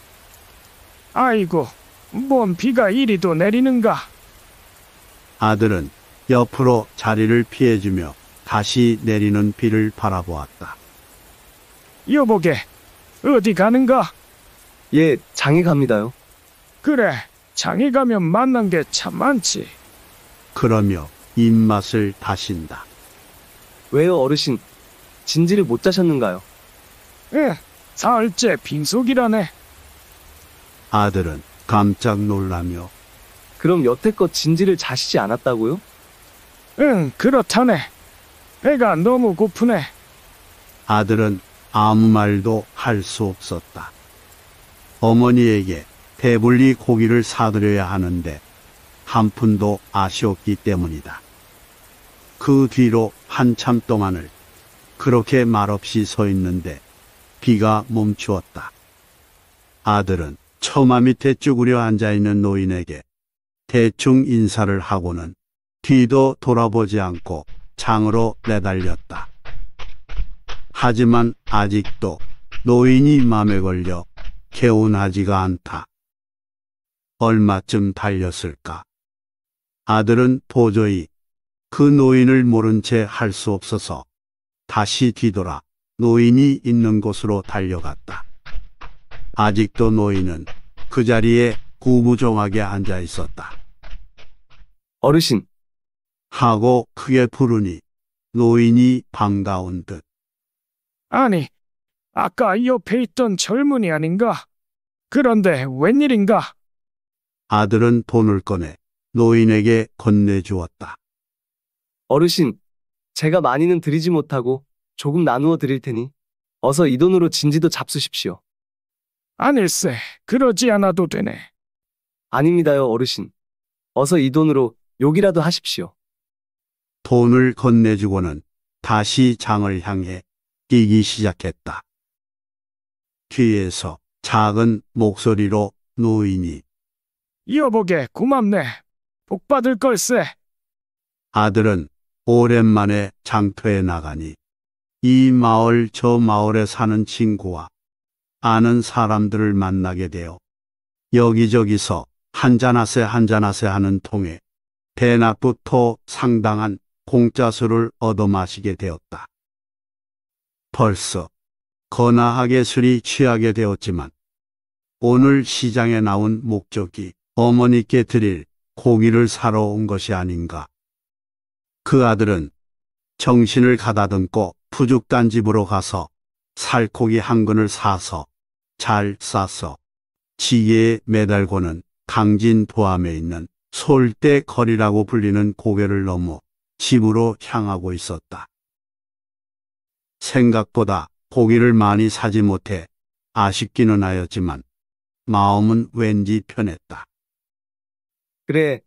아이고, 뭔 비가 이리도 내리는가? 아들은 옆으로 자리를 피해주며 다시 내리는 비를 바라보았다. 여보게, 어디 가는가? 예, 장에 갑니다요. 그래, 장이 가면 만난 게 참 많지. 그러며 입맛을 다신다. 왜요, 어르신? 진지를 못자셨는가요 예, 사흘째 빈속이라네. 아들은 깜짝 놀라며 그럼 여태껏 진지를 자시지 않았다고요? 응, 그렇다네. 배가 너무 고프네. 아들은 아무 말도 할 수 없었다. 어머니에게 배불리 고기를 사들여야 하는데 한 푼도 아쉬웠기 때문이다. 그 뒤로 한참 동안을 그렇게 말없이 서 있는데 비가 멈추었다. 아들은 처마 밑에 쭈그려 앉아있는 노인에게 대충 인사를 하고는 뒤도 돌아보지 않고 장으로 내달렸다. 하지만 아직도 노인이 맘에 걸려 개운하지가 않다. 얼마쯤 달렸을까. 아들은 도저히 그 노인을 모른 채 할 수 없어서 다시 뒤돌아 노인이 있는 곳으로 달려갔다. 아직도 노인은 그 자리에 구부정하게 앉아 있었다. 어르신. 하고 크게 부르니 노인이 반가운 듯. 아니, 아까 옆에 있던 젊은이 아닌가? 그런데 웬일인가? 아들은 돈을 꺼내 노인에게 건네주었다. 어르신, 제가 많이는 드리지 못하고 조금 나누어 드릴 테니 어서 이 돈으로 진지도 잡수십시오. 아닐세, 그러지 않아도 되네. 아닙니다요, 어르신. 어서 이 돈으로 욕이라도 하십시오. 돈을 건네주고는 다시 장을 향해 뛰기 시작했다. 뒤에서 작은 목소리로 노인이 이어보게 고맙네. 복 받을 걸세. 아들은 오랜만에 장터에 나가니 이 마을 저 마을에 사는 친구와 아는 사람들을 만나게 되어 여기저기서 한잔하세 한잔하세 하는 통에 대낮부터 상당한 공짜 술을 얻어 마시게 되었다. 벌써 거나하게 술이 취하게 되었지만 오늘 시장에 나온 목적이 어머니께 드릴 고기를 사러 온 것이 아닌가. 그 아들은 정신을 가다듬고 부죽단집으로 가서 살코기 한 근을 사서 잘 싸서 지에 매달고는 강진 도암에 있는 솔대 거리라고 불리는 고개를 넘어 집으로 향하고 있었다. 생각보다 고기를 많이 사지 못해 아쉽기는 하였지만 마음은 왠지 편했다. 그래,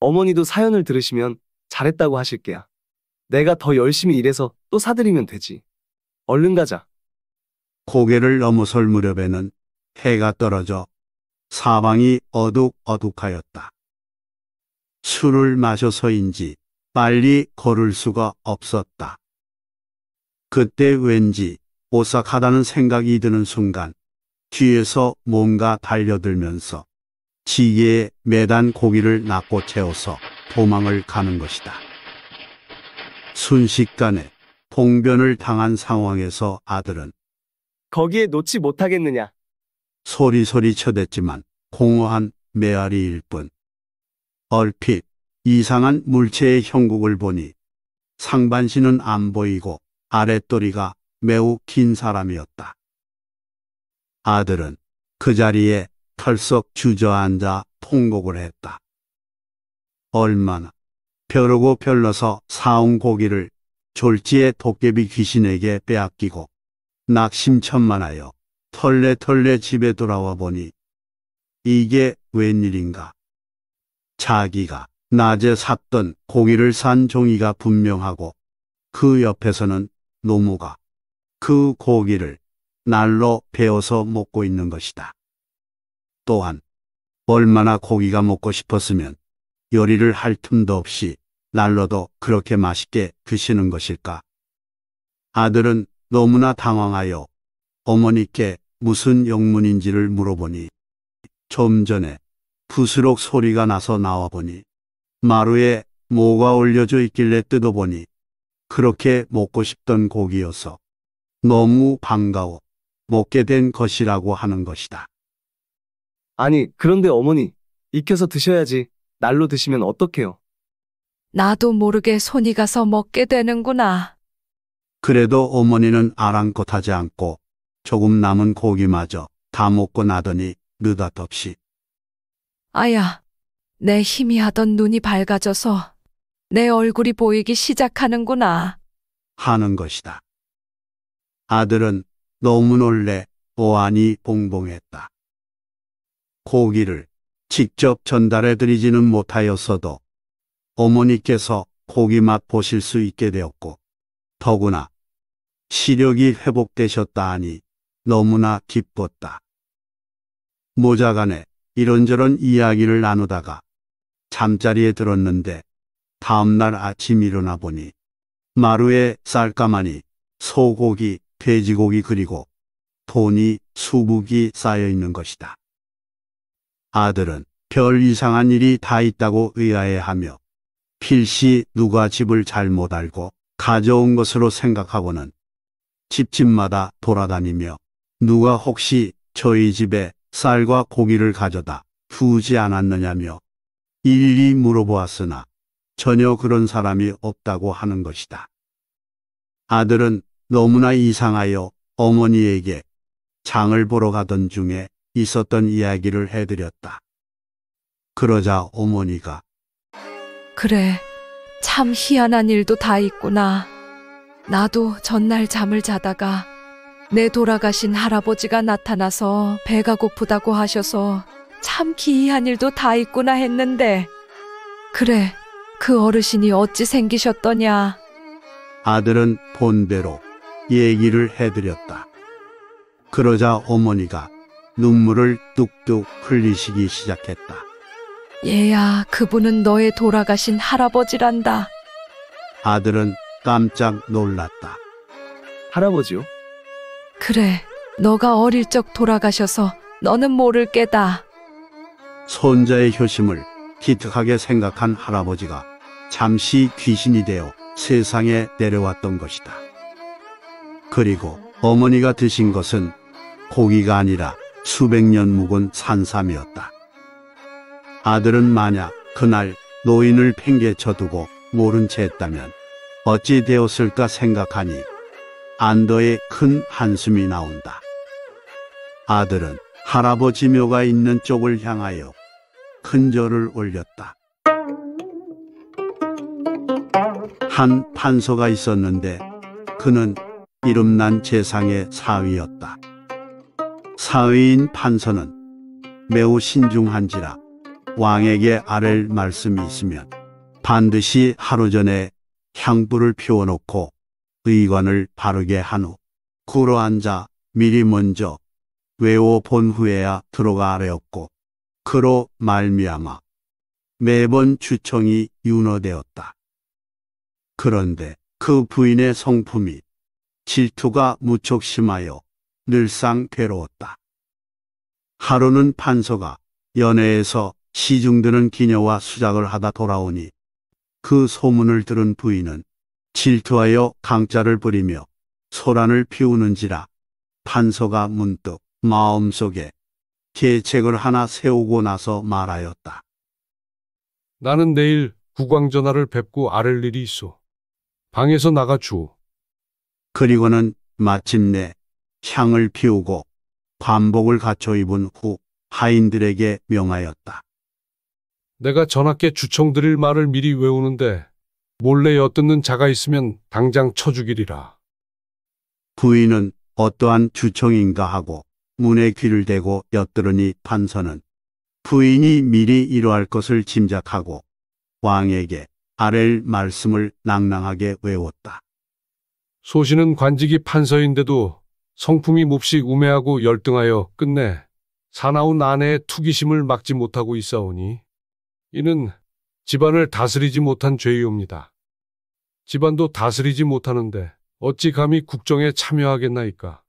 어머니도 사연을 들으시면 잘했다고 하실게야 내가 더 열심히 일해서 또 사드리면 되지. 얼른 가자. 고개를 넘어설 무렵에는 해가 떨어져 사방이 어둑어둑하였다. 술을 마셔서인지 빨리 걸을 수가 없었다. 그때 왠지 오싹하다는 생각이 드는 순간 뒤에서 뭔가 달려들면서 지게에 매단 고기를 낚고 채워서 도망을 가는 것이다. 순식간에 봉변을 당한 상황에서 아들은 거기에 놓지 못하겠느냐 소리소리 쳐댔지만 공허한 메아리일 뿐 얼핏 이상한 물체의 형국을 보니 상반신은 안 보이고 아랫도리가 매우 긴 사람이었다. 아들은 그 자리에 털썩 주저앉아 통곡을 했다. 얼마나 벼르고 펼러서 사온 고기를 졸지에 도깨비 귀신에게 빼앗기고 낙심천만하여 털레털레 집에 돌아와 보니 이게 웬일인가. 자기가 낮에 샀던 고기를 산 종이가 분명하고 그 옆에서는 노무가 그 고기를 날로 베어서 먹고 있는 것이다. 또한 얼마나 고기가 먹고 싶었으면 요리를 할 틈도 없이 날로도 그렇게 맛있게 드시는 것일까? 아들은 너무나 당황하여 어머니께 무슨 영문인지를 물어보니 좀 전에 부스럭 소리가 나서 나와보니 마루에 뭐가 올려져 있길래 뜯어보니 그렇게 먹고 싶던 고기여서 너무 반가워 먹게 된 것이라고 하는 것이다. 아니, 그런데 어머니, 익혀서 드셔야지. 날로 드시면 어떡해요? 나도 모르게 손이 가서 먹게 되는구나. 그래도 어머니는 아랑곳하지 않고 조금 남은 고기마저 다 먹고 나더니 느닷없이 아야, 내 희미하던 눈이 밝아져서 내 얼굴이 보이기 시작하는구나. 하는 것이다. 아들은 너무 놀래 오안이 봉봉했다. 고기를 직접 전달해드리지는 못하였어도 어머니께서 고기 맛 보실 수 있게 되었고 더구나 시력이 회복되셨다 하니 너무나 기뻤다. 모자간에 이런저런 이야기를 나누다가 잠자리에 들었는데 다음날 아침 일어나 보니 마루에 쌀가마니, 소고기, 돼지고기 그리고 돈이 수북이 쌓여 있는 것이다. 아들은 별 이상한 일이 다 있다고 의아해하며 필시 누가 집을 잘못 알고 가져온 것으로 생각하고는 집집마다 돌아다니며 누가 혹시 저희 집에 쌀과 고기를 가져다 두지 않았느냐며 일일이 물어보았으나 전혀 그런 사람이 없다고 하는 것이다. 아들은 너무나 이상하여 어머니에게 장을 보러 가던 중에 있었던 이야기를 해드렸다. 그러자 어머니가 그래, 참 희한한 일도 다 있구나. 나도 전날 잠을 자다가 내 돌아가신 할아버지가 나타나서 배가 고프다고 하셔서 참 기이한 일도 다 있구나 했는데 그래, 그 어르신이 어찌 생기셨더냐. 아들은 본대로 얘기를 해드렸다. 그러자 어머니가 눈물을 뚝뚝 흘리시기 시작했다. 얘야, 그분은 너의 돌아가신 할아버지란다. 아들은 깜짝 놀랐다. 할아버지요? 그래, 너가 어릴 적 돌아가셔서 너는 모를 게다. 손자의 효심을 기특하게 생각한 할아버지가 잠시 귀신이 되어 세상에 내려왔던 것이다. 그리고 어머니가 드신 것은 고기가 아니라 수백 년 묵은 산삼이었다. 아들은 만약 그날 노인을 팽개쳐두고 모른 채 했다면 어찌 되었을까 생각하니 안더의 큰 한숨이 나온다. 아들은 할아버지 묘가 있는 쪽을 향하여 큰 절을 올렸다. 한 판서가 있었는데 그는 이름난 재상의 사위였다. 사위인 판서는 매우 신중한지라 왕에게 아랠 말씀이 있으면 반드시 하루 전에 향불을 피워놓고 의관을 바르게 한 후 구로 앉아 미리 먼저 외워 본 후에야 들어가 아뢰었고 그로 말미암아 매번 주청이 윤허되었다. 그런데 그 부인의 성품이 질투가 무척 심하여 늘상 괴로웠다. 하루는 판서가 연애에서 시중드는 기녀와 수작을 하다 돌아오니 그 소문을 들은 부인은 질투하여 강자를 부리며 소란을 피우는지라 판서가 문득 마음속에 계책을 하나 세우고 나서 말하였다. 나는 내일 국왕전화를 뵙고 아를 일이 있어. 방에서 나가 주오. 그리고는 마침내 향을 피우고 반복을 갖춰 입은 후 하인들에게 명하였다. 내가 전하께 주청드릴 말을 미리 외우는데 몰래 엿듣는 자가 있으면 당장 쳐죽이리라. 부인은 어떠한 주청인가 하고 문에 귀를 대고 엿들으니 판서는 부인이 미리 이러할 것을 짐작하고 왕에게 아랠 말씀을 낭낭하게 외웠다. 소신은 관직이 판서인데도 성품이 몹시 우매하고 열등하여 끝내 사나운 아내의 투기심을 막지 못하고 있사오니 이는 집안을 다스리지 못한 죄이옵니다. 집안도 다스리지 못하는데 어찌 감히 국정에 참여하겠나이까.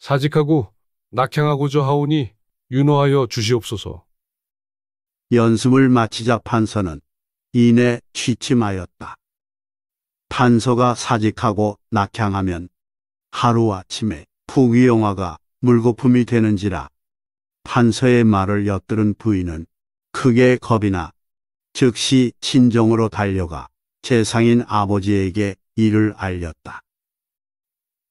사직하고 낙향하고자 하오니 윤호하여 주시옵소서. 연습을 마치자 판서는 이내 취침하였다. 판서가 사직하고 낙향하면 하루아침에 포귀영화가 물거품이 되는지라 판서의 말을 엿들은 부인은 크게 겁이 나 즉시 친정으로 달려가 재상인 아버지에게 이를 알렸다.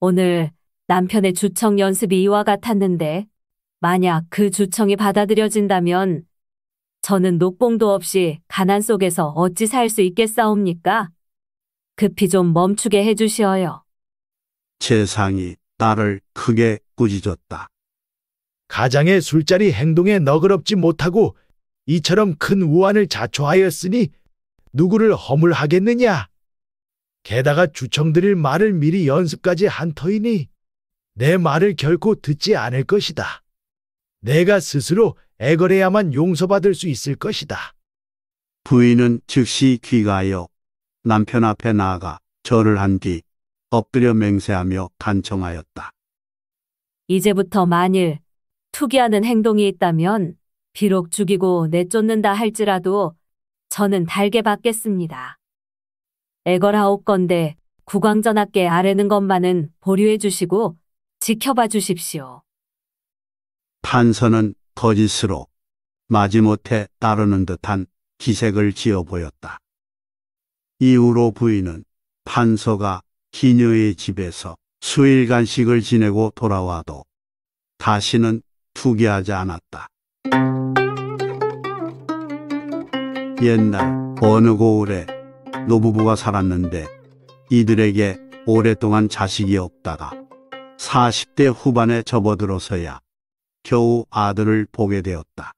오늘 남편의 주청 연습이 이와 같았는데 만약 그 주청이 받아들여진다면 저는 녹봉도 없이 가난 속에서 어찌 살 수 있겠사옵니까? 급히 좀 멈추게 해주시어요. 재상이 딸을 크게 꾸짖었다. 가장의 술자리 행동에 너그럽지 못하고 이처럼 큰 우환을 자초하였으니 누구를 허물하겠느냐. 게다가 주청드릴 말을 미리 연습까지 한 터이니 내 말을 결코 듣지 않을 것이다. 내가 스스로 애걸해야만 용서받을 수 있을 것이다. 부인은 즉시 귀가하여 남편 앞에 나아가 절을 한뒤 엎드려 맹세하며 간청하였다. 이제부터 만일 투기하는 행동이 있다면 비록 죽이고 내쫓는다 할지라도 저는 달게 받겠습니다. 에거라옵 건데 국왕전하께 아래는 것만은 보류해 주시고 지켜봐 주십시오. 판서는 거짓으로 마지못해 따르는 듯한 기색을 지어 보였다. 이후로 부인은 판서가 기녀의 집에서 수일 간씩을 지내고 돌아와도 다시는 투기하지 않았다. 옛날 어느 고을에 노부부가 살았는데 이들에게 오랫동안 자식이 없다가 40대 후반에 접어들어서야 겨우 아들을 보게 되었다.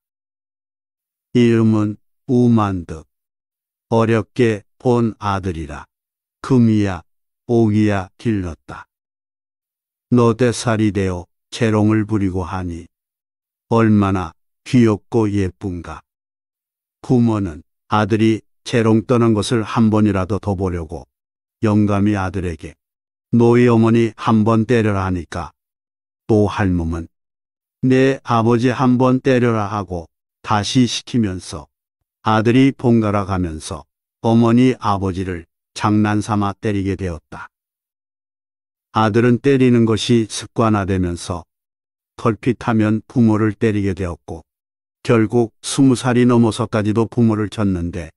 이름은 우만득. 어렵게 본 아들이라 금이야 오기야 길렀다. 너대살이 되어 재롱을 부리고 하니 얼마나 귀엽고 예쁜가. 부모는 아들이 재롱 떠는 것을 한 번이라도 더 보려고 영감이 아들에게 노희 어머니 한 번 때려라 하니까 또 할멈은 내 아버지 한 번 때려라 하고 다시 시키면서 아들이 번갈아 가면서 어머니 아버지를 장난삼아 때리게 되었다. 아들은 때리는 것이 습관화되면서 털핏하면 부모를 때리게 되었고 결국 스무 살이 넘어서까지도 부모를 쳤는데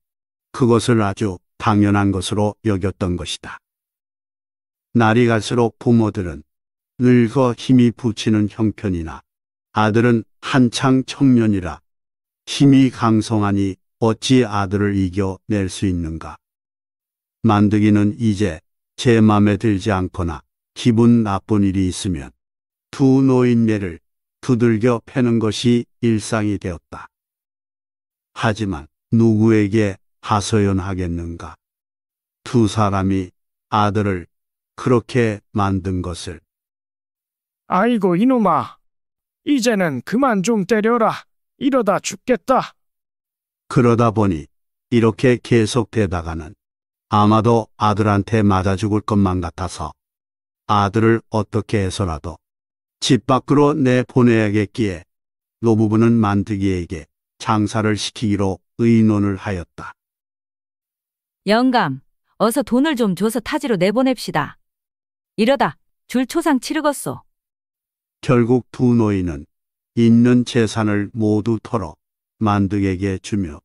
그것을 아주 당연한 것으로 여겼던 것이다. 날이 갈수록 부모들은 늙어 힘이 부치는 형편이나 아들은 한창 청년이라 힘이 강성하니 어찌 아들을 이겨낼 수 있는가. 만드기는 이제 제 맘에 들지 않거나 기분 나쁜 일이 있으면 두노인네를 두들겨 패는 것이 일상이 되었다. 하지만 누구에게 하소연하겠는가? 두 사람이 아들을 그렇게 만든 것을. 아이고 이놈아, 이제는 그만 좀 때려라. 이러다 죽겠다. 그러다 보니 이렇게 계속되다가는 아마도 아들한테 맞아 죽을 것만 같아서 아들을 어떻게 해서라도 집 밖으로 내보내야겠기에 노부부는 만드기에게 장사를 시키기로 의논을 하였다. 영감, 어서 돈을 좀 줘서 타지로 내보냅시다. 이러다 줄초상 치르겄소. 결국 두 노인은 있는 재산을 모두 털어 만득에게 주며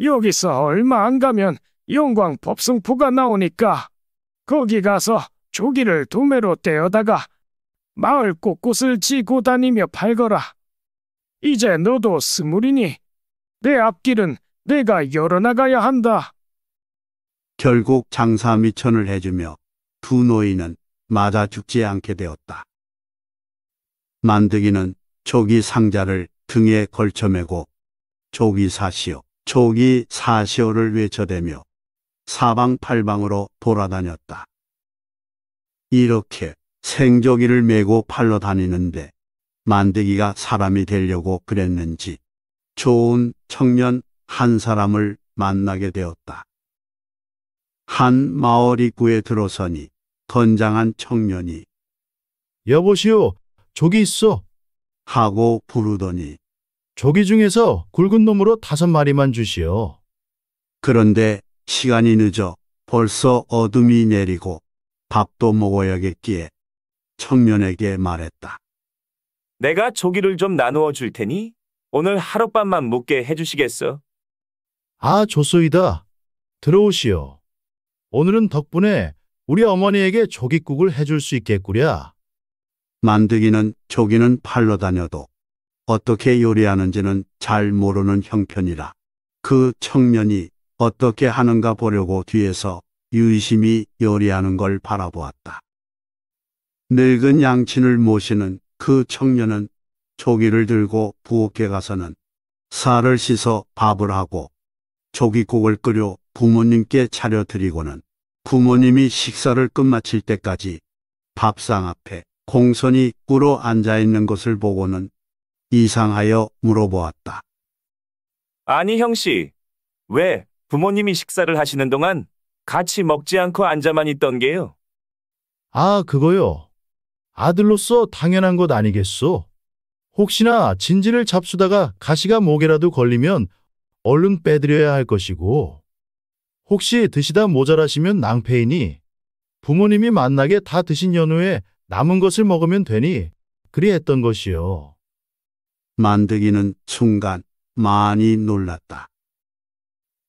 여기서 얼마 안 가면 영광 법승포가 나오니까 거기 가서 조기를 도매로 떼어다가 마을 곳곳을 지고 다니며 팔거라. 이제 너도 스물이니 내 앞길은 내가 열어나가야 한다. 결국 장사 미천을 해주며 두 노인은 맞아 죽지 않게 되었다. 만드기는 조기 상자를 등에 걸쳐매고 조기 사시오, 조기 사시오를 외쳐대며 사방팔방으로 돌아다녔다. 이렇게 생조기를 메고 팔러 다니는데 만대기가 사람이 되려고 그랬는지 좋은 청년 한 사람을 만나게 되었다. 한 마을 입구에 들어서니 건장한 청년이 여보시오, 조기 있어. 하고 부르더니 조기 중에서 굵은 놈으로 다섯 마리만 주시오. 그런데 시간이 늦어 벌써 어둠이 내리고 밥도 먹어야겠기에 청년에게 말했다. 내가 조기를 좀 나누어 줄 테니 오늘 하룻밤만 묵게 해주시겠어? 아, 조소이다 들어오시오. 오늘은 덕분에 우리 어머니에게 조기국을 해줄 수 있겠구랴. 만드기는 조기는 팔러 다녀도 어떻게 요리하는지는 잘 모르는 형편이라 그 청년이 어떻게 하는가 보려고 뒤에서 유심히 요리하는 걸 바라보았다. 늙은 양친을 모시는 그 청년은 조기를 들고 부엌에 가서는 살을 씻어 밥을 하고 조기국을 끓여 부모님께 차려드리고는 부모님이 식사를 끝마칠 때까지 밥상 앞에 공손히 꿇어 앉아있는 것을 보고는 이상하여 물어보았다. 아니 형씨, 왜 부모님이 식사를 하시는 동안 같이 먹지 않고 앉아만 있던 게요. 아, 그거요. 아들로서 당연한 것 아니겠소? 혹시나 진지를 잡수다가 가시가 목에라도 걸리면 얼른 빼드려야 할 것이고, 혹시 드시다 모자라시면 낭패이니 부모님이 만나게 다 드신 연후에 남은 것을 먹으면 되니 그리 했던 것이요. 만득이는 순간 많이 놀랐다.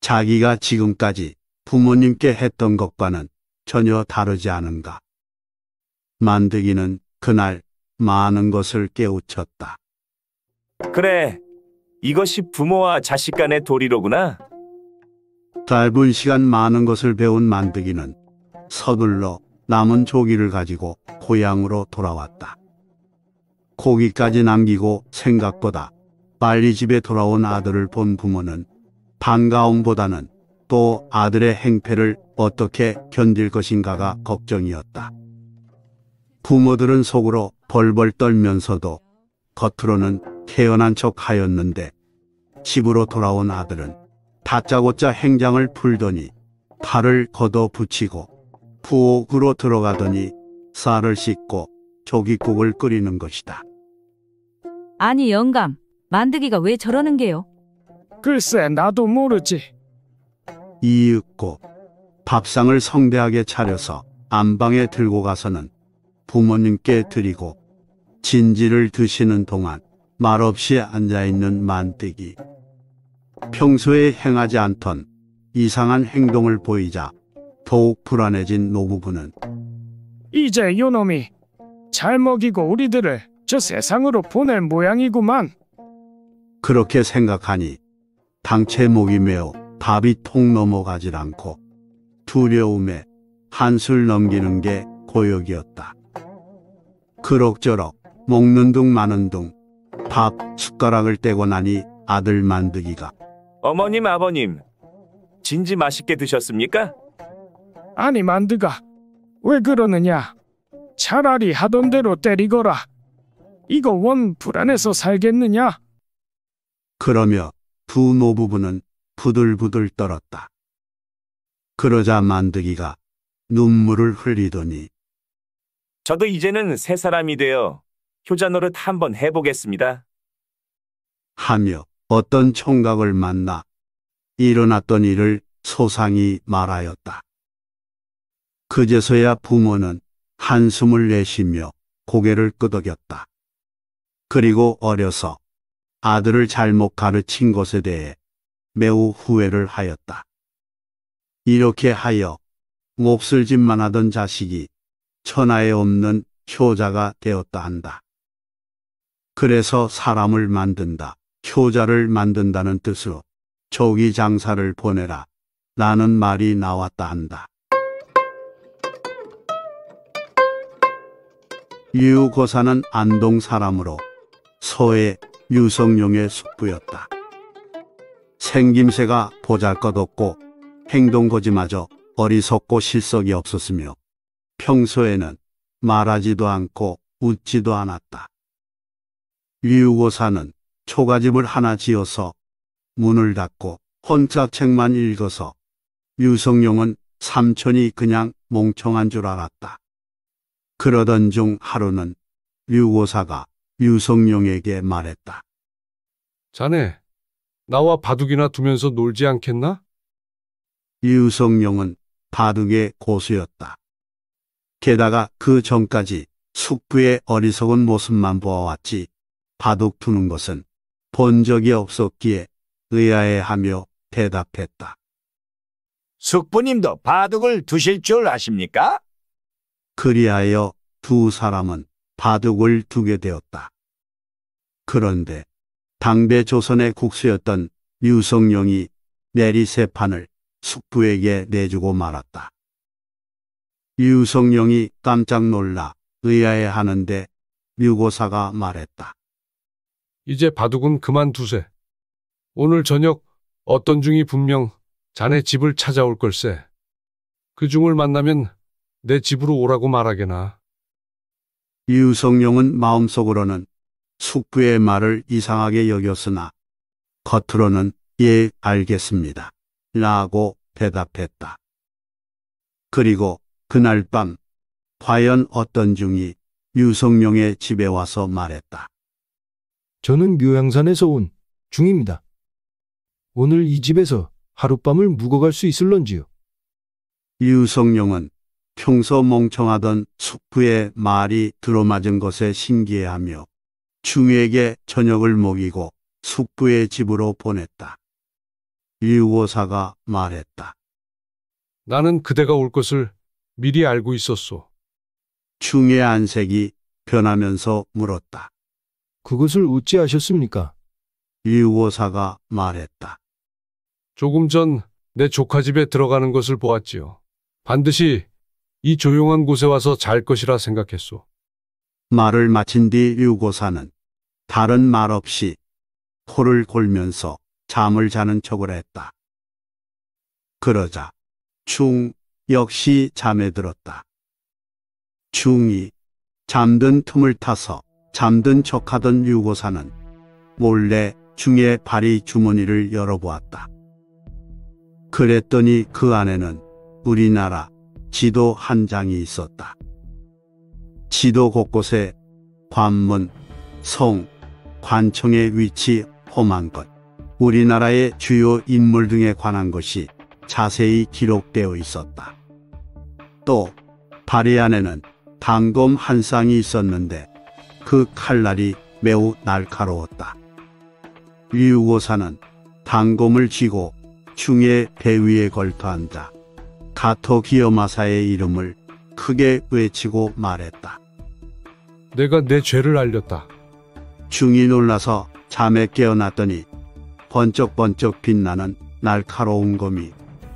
자기가 지금까지 부모님께 했던 것과는 전혀 다르지 않은가. 만드기는 그날 많은 것을 깨우쳤다. 그래, 이것이 부모와 자식 간의 도리로구나. 짧은 시간 많은 것을 배운 만드기는 서둘러 남은 조기를 가지고 고향으로 돌아왔다. 고기까지 남기고 생각보다 빨리 집에 돌아온 아들을 본 부모는 반가움보다는 또 아들의 행패를 어떻게 견딜 것인가가 걱정이었다. 부모들은 속으로 벌벌 떨면서도 겉으로는 태연한 척 하였는데 집으로 돌아온 아들은 다짜고짜 행장을 풀더니 팔을 걷어 붙이고 부엌으로 들어가더니 쌀을 씻고 조기국을 끓이는 것이다. 아니 영감, 만드기가 왜 저러는 게요? 글쎄 나도 모르지. 이윽고 밥상을 성대하게 차려서 안방에 들고 가서는 부모님께 드리고 진지를 드시는 동안 말없이 앉아있는 만뜨기. 평소에 행하지 않던 이상한 행동을 보이자 더욱 불안해진 노부부는 이제 요놈이 잘 먹이고 우리들을 저 세상으로 보낼 모양이구만. 그렇게 생각하니 당체목이 메어 밥이 통 넘어가질 않고 두려움에 한 술 넘기는 게 고역이었다. 그럭저럭 먹는 둥 마는 둥 밥 숟가락을 떼고 나니 아들 만드기가 어머님 아버님 진지 맛있게 드셨습니까? 아니 만드가 왜 그러느냐 차라리 하던 대로 때리거라 이거 원 불안해서 살겠느냐 그러며 두 노부부는 부들부들 떨었다. 그러자 만드기가 눈물을 흘리더니 저도 이제는 새 사람이 되어 효자 노릇 한번 해보겠습니다. 하며 어떤 총각을 만나 일어났던 일을 소상히 말하였다. 그제서야 부모는 한숨을 내쉬며 고개를 끄덕였다. 그리고 어려서 아들을 잘못 가르친 것에 대해 매우 후회를 하였다. 이렇게 하여 몹쓸 짓만 하던 자식이 천하에 없는 효자가 되었다 한다. 그래서 사람을 만든다, 효자를 만든다는 뜻으로 조기 장사를 보내라 라는 말이 나왔다 한다. 유고사는 안동 사람으로 서해 유성룡의 숙부였다. 생김새가 보잘것없고 행동거지마저 어리석고 실속이 없었으며 평소에는 말하지도 않고 웃지도 않았다. 위우고사는 초가집을 하나 지어서 문을 닫고 혼자 책만 읽어서 유성룡은 삼촌이 그냥 멍청한 줄 알았다. 그러던 중 하루는 류고사가 유성룡에게 말했다. 자네, 나와 바둑이나 두면서 놀지 않겠나? 유성룡은 바둑의 고수였다. 게다가 그 전까지 숙부의 어리석은 모습만 보아왔지 바둑 두는 것은 본 적이 없었기에 의아해하며 대답했다. 숙부님도 바둑을 두실 줄 아십니까? 그리하여 두 사람은 바둑을 두게 되었다. 그런데 당대 조선의 국수였던 유성룡이 내리 세 판을 숙부에게 내주고 말았다. 유성룡이 깜짝 놀라 의아해하는데 류고사가 말했다. 이제 바둑은 그만두세. 오늘 저녁 어떤 중이 분명 자네 집을 찾아올 걸세. 그 중을 만나면 내 집으로 오라고 말하게나. 유성룡은 마음속으로는 숙부의 말을 이상하게 여겼으나 겉으로는 예 알겠습니다. 라고 대답했다. 그리고 그날 밤 과연 어떤 중이 유성룡의 집에 와서 말했다. 저는 묘양산에서 온 중입니다. 오늘 이 집에서 하룻밤을 묵어갈 수 있을런지요? 유성룡은 평소 멍청하던 숙부의 말이 들어맞은 것에 신기해하며 중에게 저녁을 먹이고 숙부의 집으로 보냈다. 유고사가 말했다. 나는 그대가 올 것을 미리 알고 있었소. 중의 안색이 변하면서 물었다. 그것을 어찌하셨습니까? 유고사가 말했다. 조금 전 내 조카 집에 들어가는 것을 보았지요. 반드시 이 조용한 곳에 와서 잘 것이라 생각했소. 말을 마친 뒤 유고사는 다른 말 없이 코를 골면서 잠을 자는 척을 했다. 그러자 충 역시 잠에 들었다. 충이 잠든 틈을 타서 잠든 척하던 유고사는 몰래 충의 발이 주머니를 열어보았다. 그랬더니 그 안에는 우리나라 지도 한 장이 있었다. 지도 곳곳에 관문, 성, 관청의 위치, 포만것, 우리나라의 주요 인물 등에 관한 것이 자세히 기록되어 있었다. 또 발의 안에는 단검 한 쌍이 있었는데 그 칼날이 매우 날카로웠다. 류고사는 단검을 쥐고 충의 배 위에 걸터 앉아 가토 기요마사의 이름을 크게 외치고 말했다. 내가 내 죄를 알렸다. 중이 놀라서 잠에 깨어났더니 번쩍번쩍 빛나는 날카로운 검이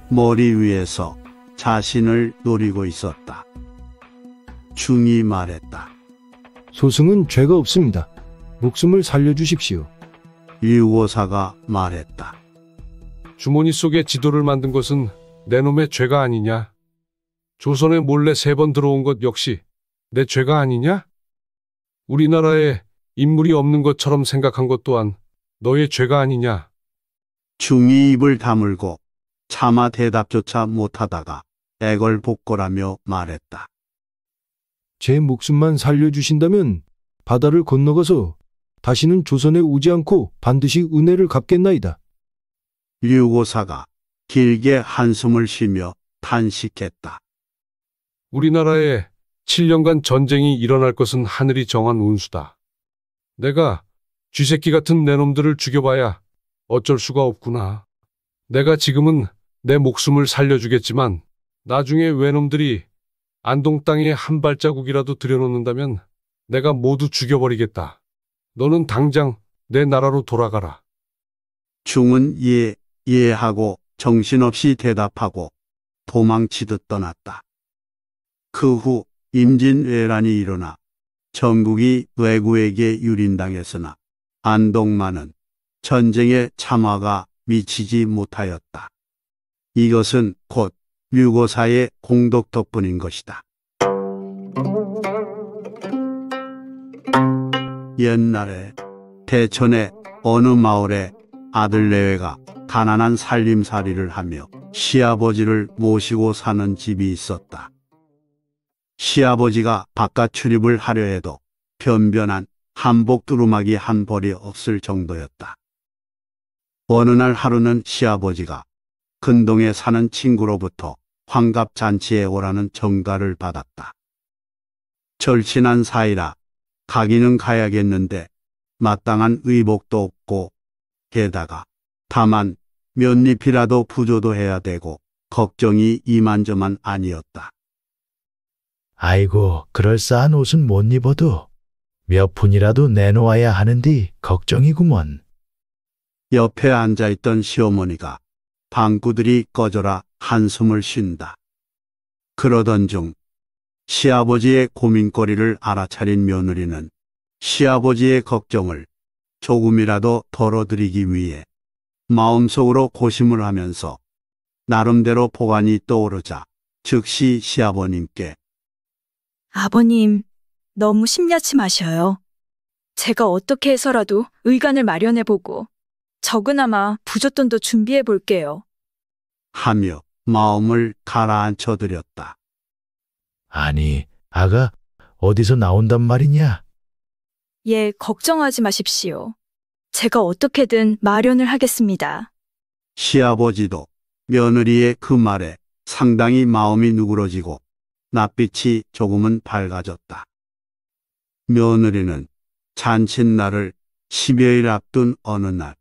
머리 위에서 자신을 노리고 있었다. 중이 말했다. 소승은 죄가 없습니다. 목숨을 살려주십시오. 유호사가 말했다. 주머니 속에 지도를 만든 것은 내 놈의 죄가 아니냐? 조선에 몰래 세 번 들어온 것 역시 내 죄가 아니냐? 우리나라에 인물이 없는 것처럼 생각한 것 또한 너의 죄가 아니냐? 중이 입을 다물고 차마 대답조차 못하다가 애걸복걸라며 말했다. 제 목숨만 살려주신다면 바다를 건너가서 다시는 조선에 오지 않고 반드시 은혜를 갚겠나이다. 유고사가 길게 한숨을 쉬며 탄식했다. 우리나라에 7년간 전쟁이 일어날 것은 하늘이 정한 운수다. 내가 쥐새끼 같은 내놈들을 죽여봐야 어쩔 수가 없구나. 내가 지금은 내 목숨을 살려주겠지만 나중에 외놈들이 안동 땅에 한 발자국이라도 들여놓는다면 내가 모두 죽여버리겠다. 너는 당장 내 나라로 돌아가라. 중은 예, 예 하고 정신없이 대답하고 도망치듯 떠났다. 그 후 임진왜란이 일어나 전국이 왜구에게 유린당했으나 안동만은 전쟁의 참화가 미치지 못하였다. 이것은 곧유고사의 공덕 덕분인 것이다. 옛날에 대천의 어느 마을에 아들 내외가 가난한 살림살이를 하며 시아버지를 모시고 사는 집이 있었다. 시아버지가 바깥 출입을 하려 해도 변변한 한복 두루마기 한 벌이 없을 정도였다. 어느 날 하루는 시아버지가 근동에 사는 친구로부터 환갑 잔치에 오라는 정가를 받았다. 절친한 사이라 가기는 가야겠는데 마땅한 의복도 없고 게다가 다만 몇 잎이라도 부조도 해야 되고 걱정이 이만저만 아니었다. 아이고, 그럴싸한 옷은 못 입어도 몇 푼이라도 내놓아야 하는디 걱정이구먼. 옆에 앉아있던 시어머니가 방구들이 꺼져라 한숨을 쉰다. 그러던 중 시아버지의 고민거리를 알아차린 며느리는 시아버지의 걱정을 조금이라도 덜어드리기 위해 마음속으로 고심을 하면서 나름대로 보관이 떠오르자 즉시 시아버님께 아버님, 너무 심야치 마셔요. 제가 어떻게 해서라도 의관을 마련해보고 적으나마 부조돈도 준비해볼게요. 하며 마음을 가라앉혀 드렸다. 아니, 아가, 어디서 나온단 말이냐? 예, 걱정하지 마십시오. 제가 어떻게든 마련을 하겠습니다. 시아버지도 며느리의 그 말에 상당히 마음이 누그러지고 낯빛이 조금은 밝아졌다. 며느리는 잔칫날을 1여일 앞둔 어느 날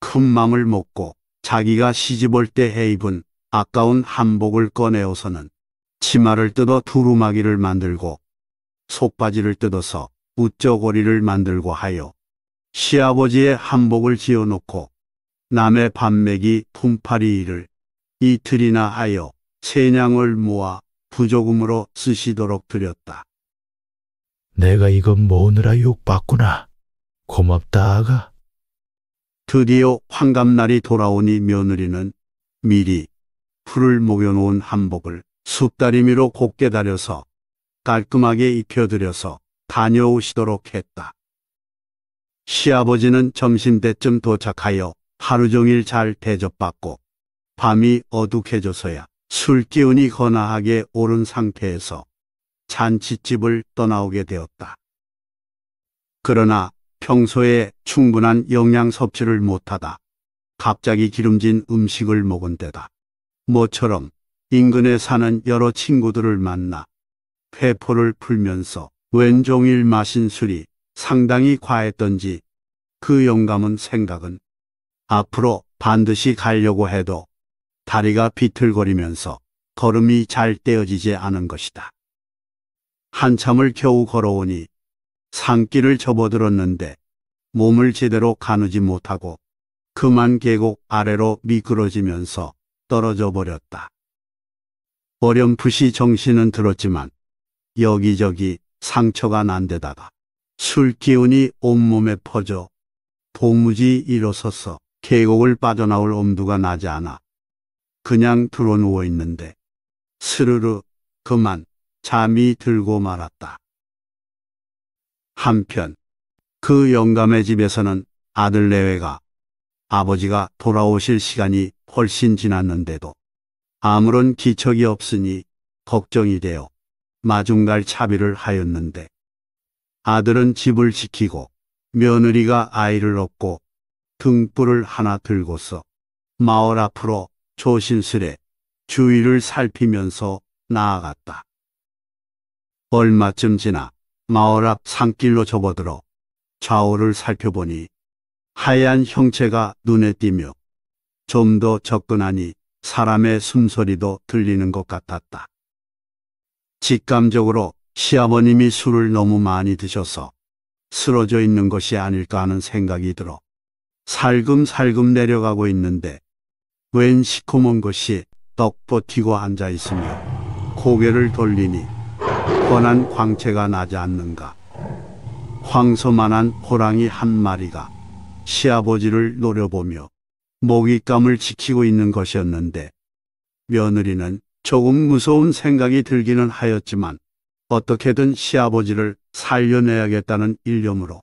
큰맘을 먹고 자기가 시집올 때 해입은 아까운 한복을 꺼내어서는 치마를 뜯어 두루마기를 만들고 속바지를 뜯어서 우쩌고리를 만들고 하여 시아버지의 한복을 지어놓고 남의 반맥이 품팔이를 이틀이나 하여 세냥을 모아 부조금으로 쓰시도록 드렸다. 내가 이건 모으느라 욕받구나 고맙다 아가. 드디어 환갑날이 돌아오니 며느리는 미리 풀을 목여놓은 한복을 숲다리미로 곱게 다려서 깔끔하게 입혀드려서 다녀오시도록 했다. 시아버지는 점심때쯤 도착하여 하루 종일 잘 대접받고 밤이 어둑해져서야 술 기운이 거나하게 오른 상태에서 잔치집을 떠나오게 되었다. 그러나 평소에 충분한 영양 섭취를 못하다 갑자기 기름진 음식을 먹은 때다. 모처럼 인근에 사는 여러 친구들을 만나 회포를 풀면서 웬종일 마신 술이 상당히 과했던지 그 영감은 생각은 앞으로 반드시 가려고 해도 다리가 비틀거리면서 걸음이 잘 떼어지지 않은 것이다. 한참을 겨우 걸어오니 산길을 접어들었는데 몸을 제대로 가누지 못하고 그만 계곡 아래로 미끄러지면서 떨어져 버렸다. 어렴풋이 정신은 들었지만 여기저기 상처가 난 데다가 술 기운이 온몸에 퍼져 도무지 일어서서 계곡을 빠져나올 엄두가 나지 않아 그냥 들어 누워 있는데 스르르 그만 잠이 들고 말았다. 한편 그 영감의 집에서는 아들 내외가 아버지가 돌아오실 시간이 훨씬 지났는데도 아무런 기척이 없으니 걱정이 되어 마중갈 차비를 하였는데 아들은 집을 지키고 며느리가 아이를 업고 등불을 하나 들고서 마을 앞으로 조심스레 주위를 살피면서 나아갔다. 얼마쯤 지나 마을 앞 산길로 접어들어 좌우를 살펴보니 하얀 형체가 눈에 띄며 좀 더 접근하니 사람의 숨소리도 들리는 것 같았다. 직감적으로 시아버님이 술을 너무 많이 드셔서 쓰러져 있는 것이 아닐까 하는 생각이 들어 살금살금 내려가고 있는데 웬 시커먼 것이 떡 버티고 앉아 있으며 고개를 돌리니 뻔한 광채가 나지 않는가. 황소만한 호랑이 한 마리가 시아버지를 노려보며 모깃감을 지키고 있는 것이었는데 며느리는 조금 무서운 생각이 들기는 하였지만 어떻게든 시아버지를 살려내야겠다는 일념으로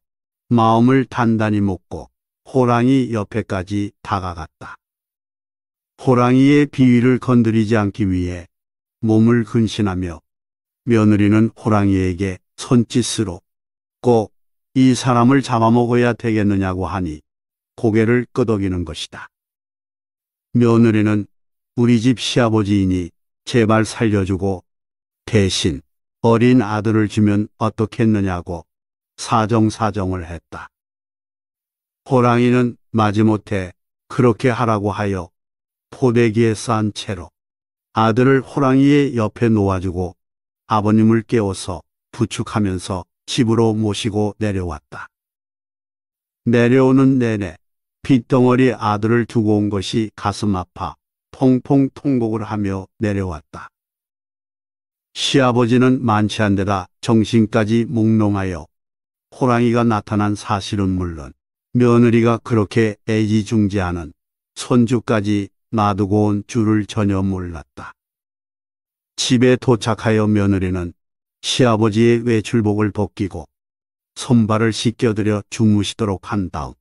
마음을 단단히 먹고 호랑이 옆에까지 다가갔다. 호랑이의 비위를 건드리지 않기 위해 몸을 근신하며 며느리는 호랑이에게 손짓으로 꼭 이 사람을 잡아먹어야 되겠느냐고 하니 고개를 끄덕이는 것이다. 며느리는 우리 집 시아버지이니 제발 살려주고 대신 어린 아들을 주면 어떻겠느냐고 사정사정을 했다. 호랑이는 마지못해 그렇게 하라고 하여 포대기에 싼 채로 아들을 호랑이의 옆에 놓아주고 아버님을 깨워서 부축하면서 집으로 모시고 내려왔다. 내려오는 내내 빗덩어리 아들을 두고 온 것이 가슴 아파 퐁퐁 통곡을 하며 내려왔다. 시아버지는 만치 한데다 정신까지 몽롱하여 호랑이가 나타난 사실은 물론 며느리가 그렇게 애지중지하는 손주까지 놔두고 온 줄을 전혀 몰랐다. 집에 도착하여 며느리는 시아버지의 외출복을 벗기고 손발을 씻겨들여 주무시도록 한 다음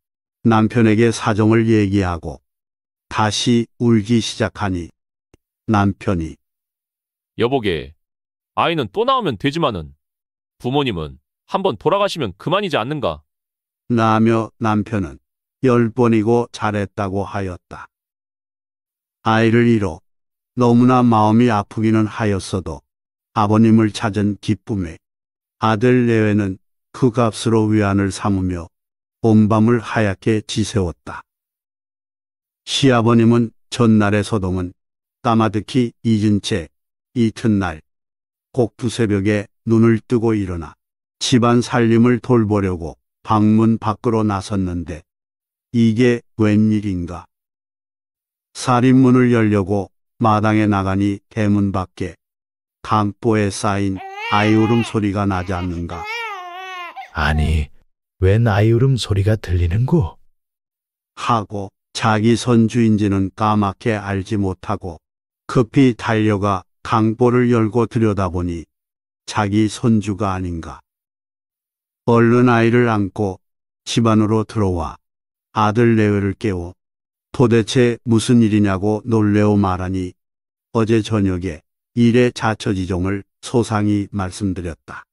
남편에게 사정을 얘기하고 다시 울기 시작하니 남편이 여보게, 아이는 또 나오면 되지만은 부모님은 한번 돌아가시면 그만이지 않는가? 나며 남편은 열 번이고 잘했다고 하였다. 아이를 잃어 너무나 마음이 아프기는 하였어도 아버님을 찾은 기쁨에 아들 내외는그 값으로 위안을 삼으며 온 밤을 하얗게 지새웠다. 시아버님은 전날의 서동은 까마득히 잊은 채 이튿날 곡두 새벽에 눈을 뜨고 일어나 집안 살림을 돌보려고 방문 밖으로 나섰는데 이게 웬일인가. 살인문을 열려고 마당에 나가니 대문 밖에 강보에 쌓인 아이 울음소리가 나지 않는가. 아니, 웬 아이 울음소리가 들리는고? 하고 자기 선주인지는 까맣게 알지 못하고 급히 달려가 강보를 열고 들여다보니 자기 손주가 아닌가. 얼른 아이를 안고 집안으로 들어와 아들 레어를 깨워 도대체 무슨 일이냐고 놀래오 말하니 어제 저녁에 일의 자처지종을 소상히 말씀드렸다.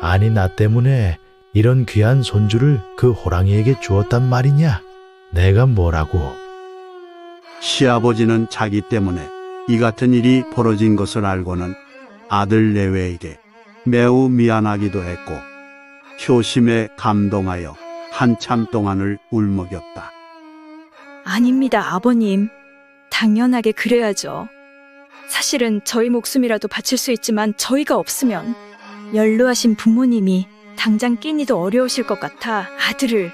아니 나 때문에 이런 귀한 손주를 그 호랑이에게 주었단 말이냐? 내가 뭐라고? 시아버지는 자기 때문에 이 같은 일이 벌어진 것을 알고는 아들 내외에게 매우 미안하기도 했고 효심에 감동하여 한참 동안을 울먹였다. 아닙니다, 아버님. 당연하게 그래야죠. 사실은 저희 목숨이라도 바칠 수 있지만 저희가 없으면 연로하신 부모님이 당장 끼니도 어려우실 것 같아 아들을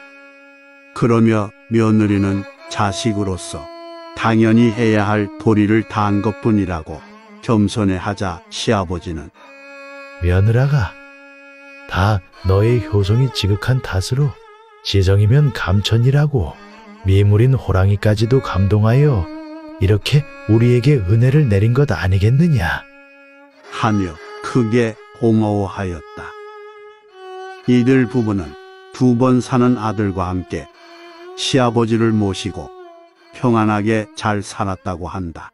그러며 며느리는 자식으로서 당연히 해야 할 도리를 다한 것뿐이라고 겸손해 하자 시아버지는 며느라가 다 너의 효성이 지극한 탓으로 지정이면 감천이라고 미물인 호랑이까지도 감동하여 이렇게 우리에게 은혜를 내린 것 아니겠느냐 하며 크게 고마워하였다. 이들 부부는 두 번 사는 아들과 함께 시아버지를 모시고 평안하게 잘 살았다고 한다.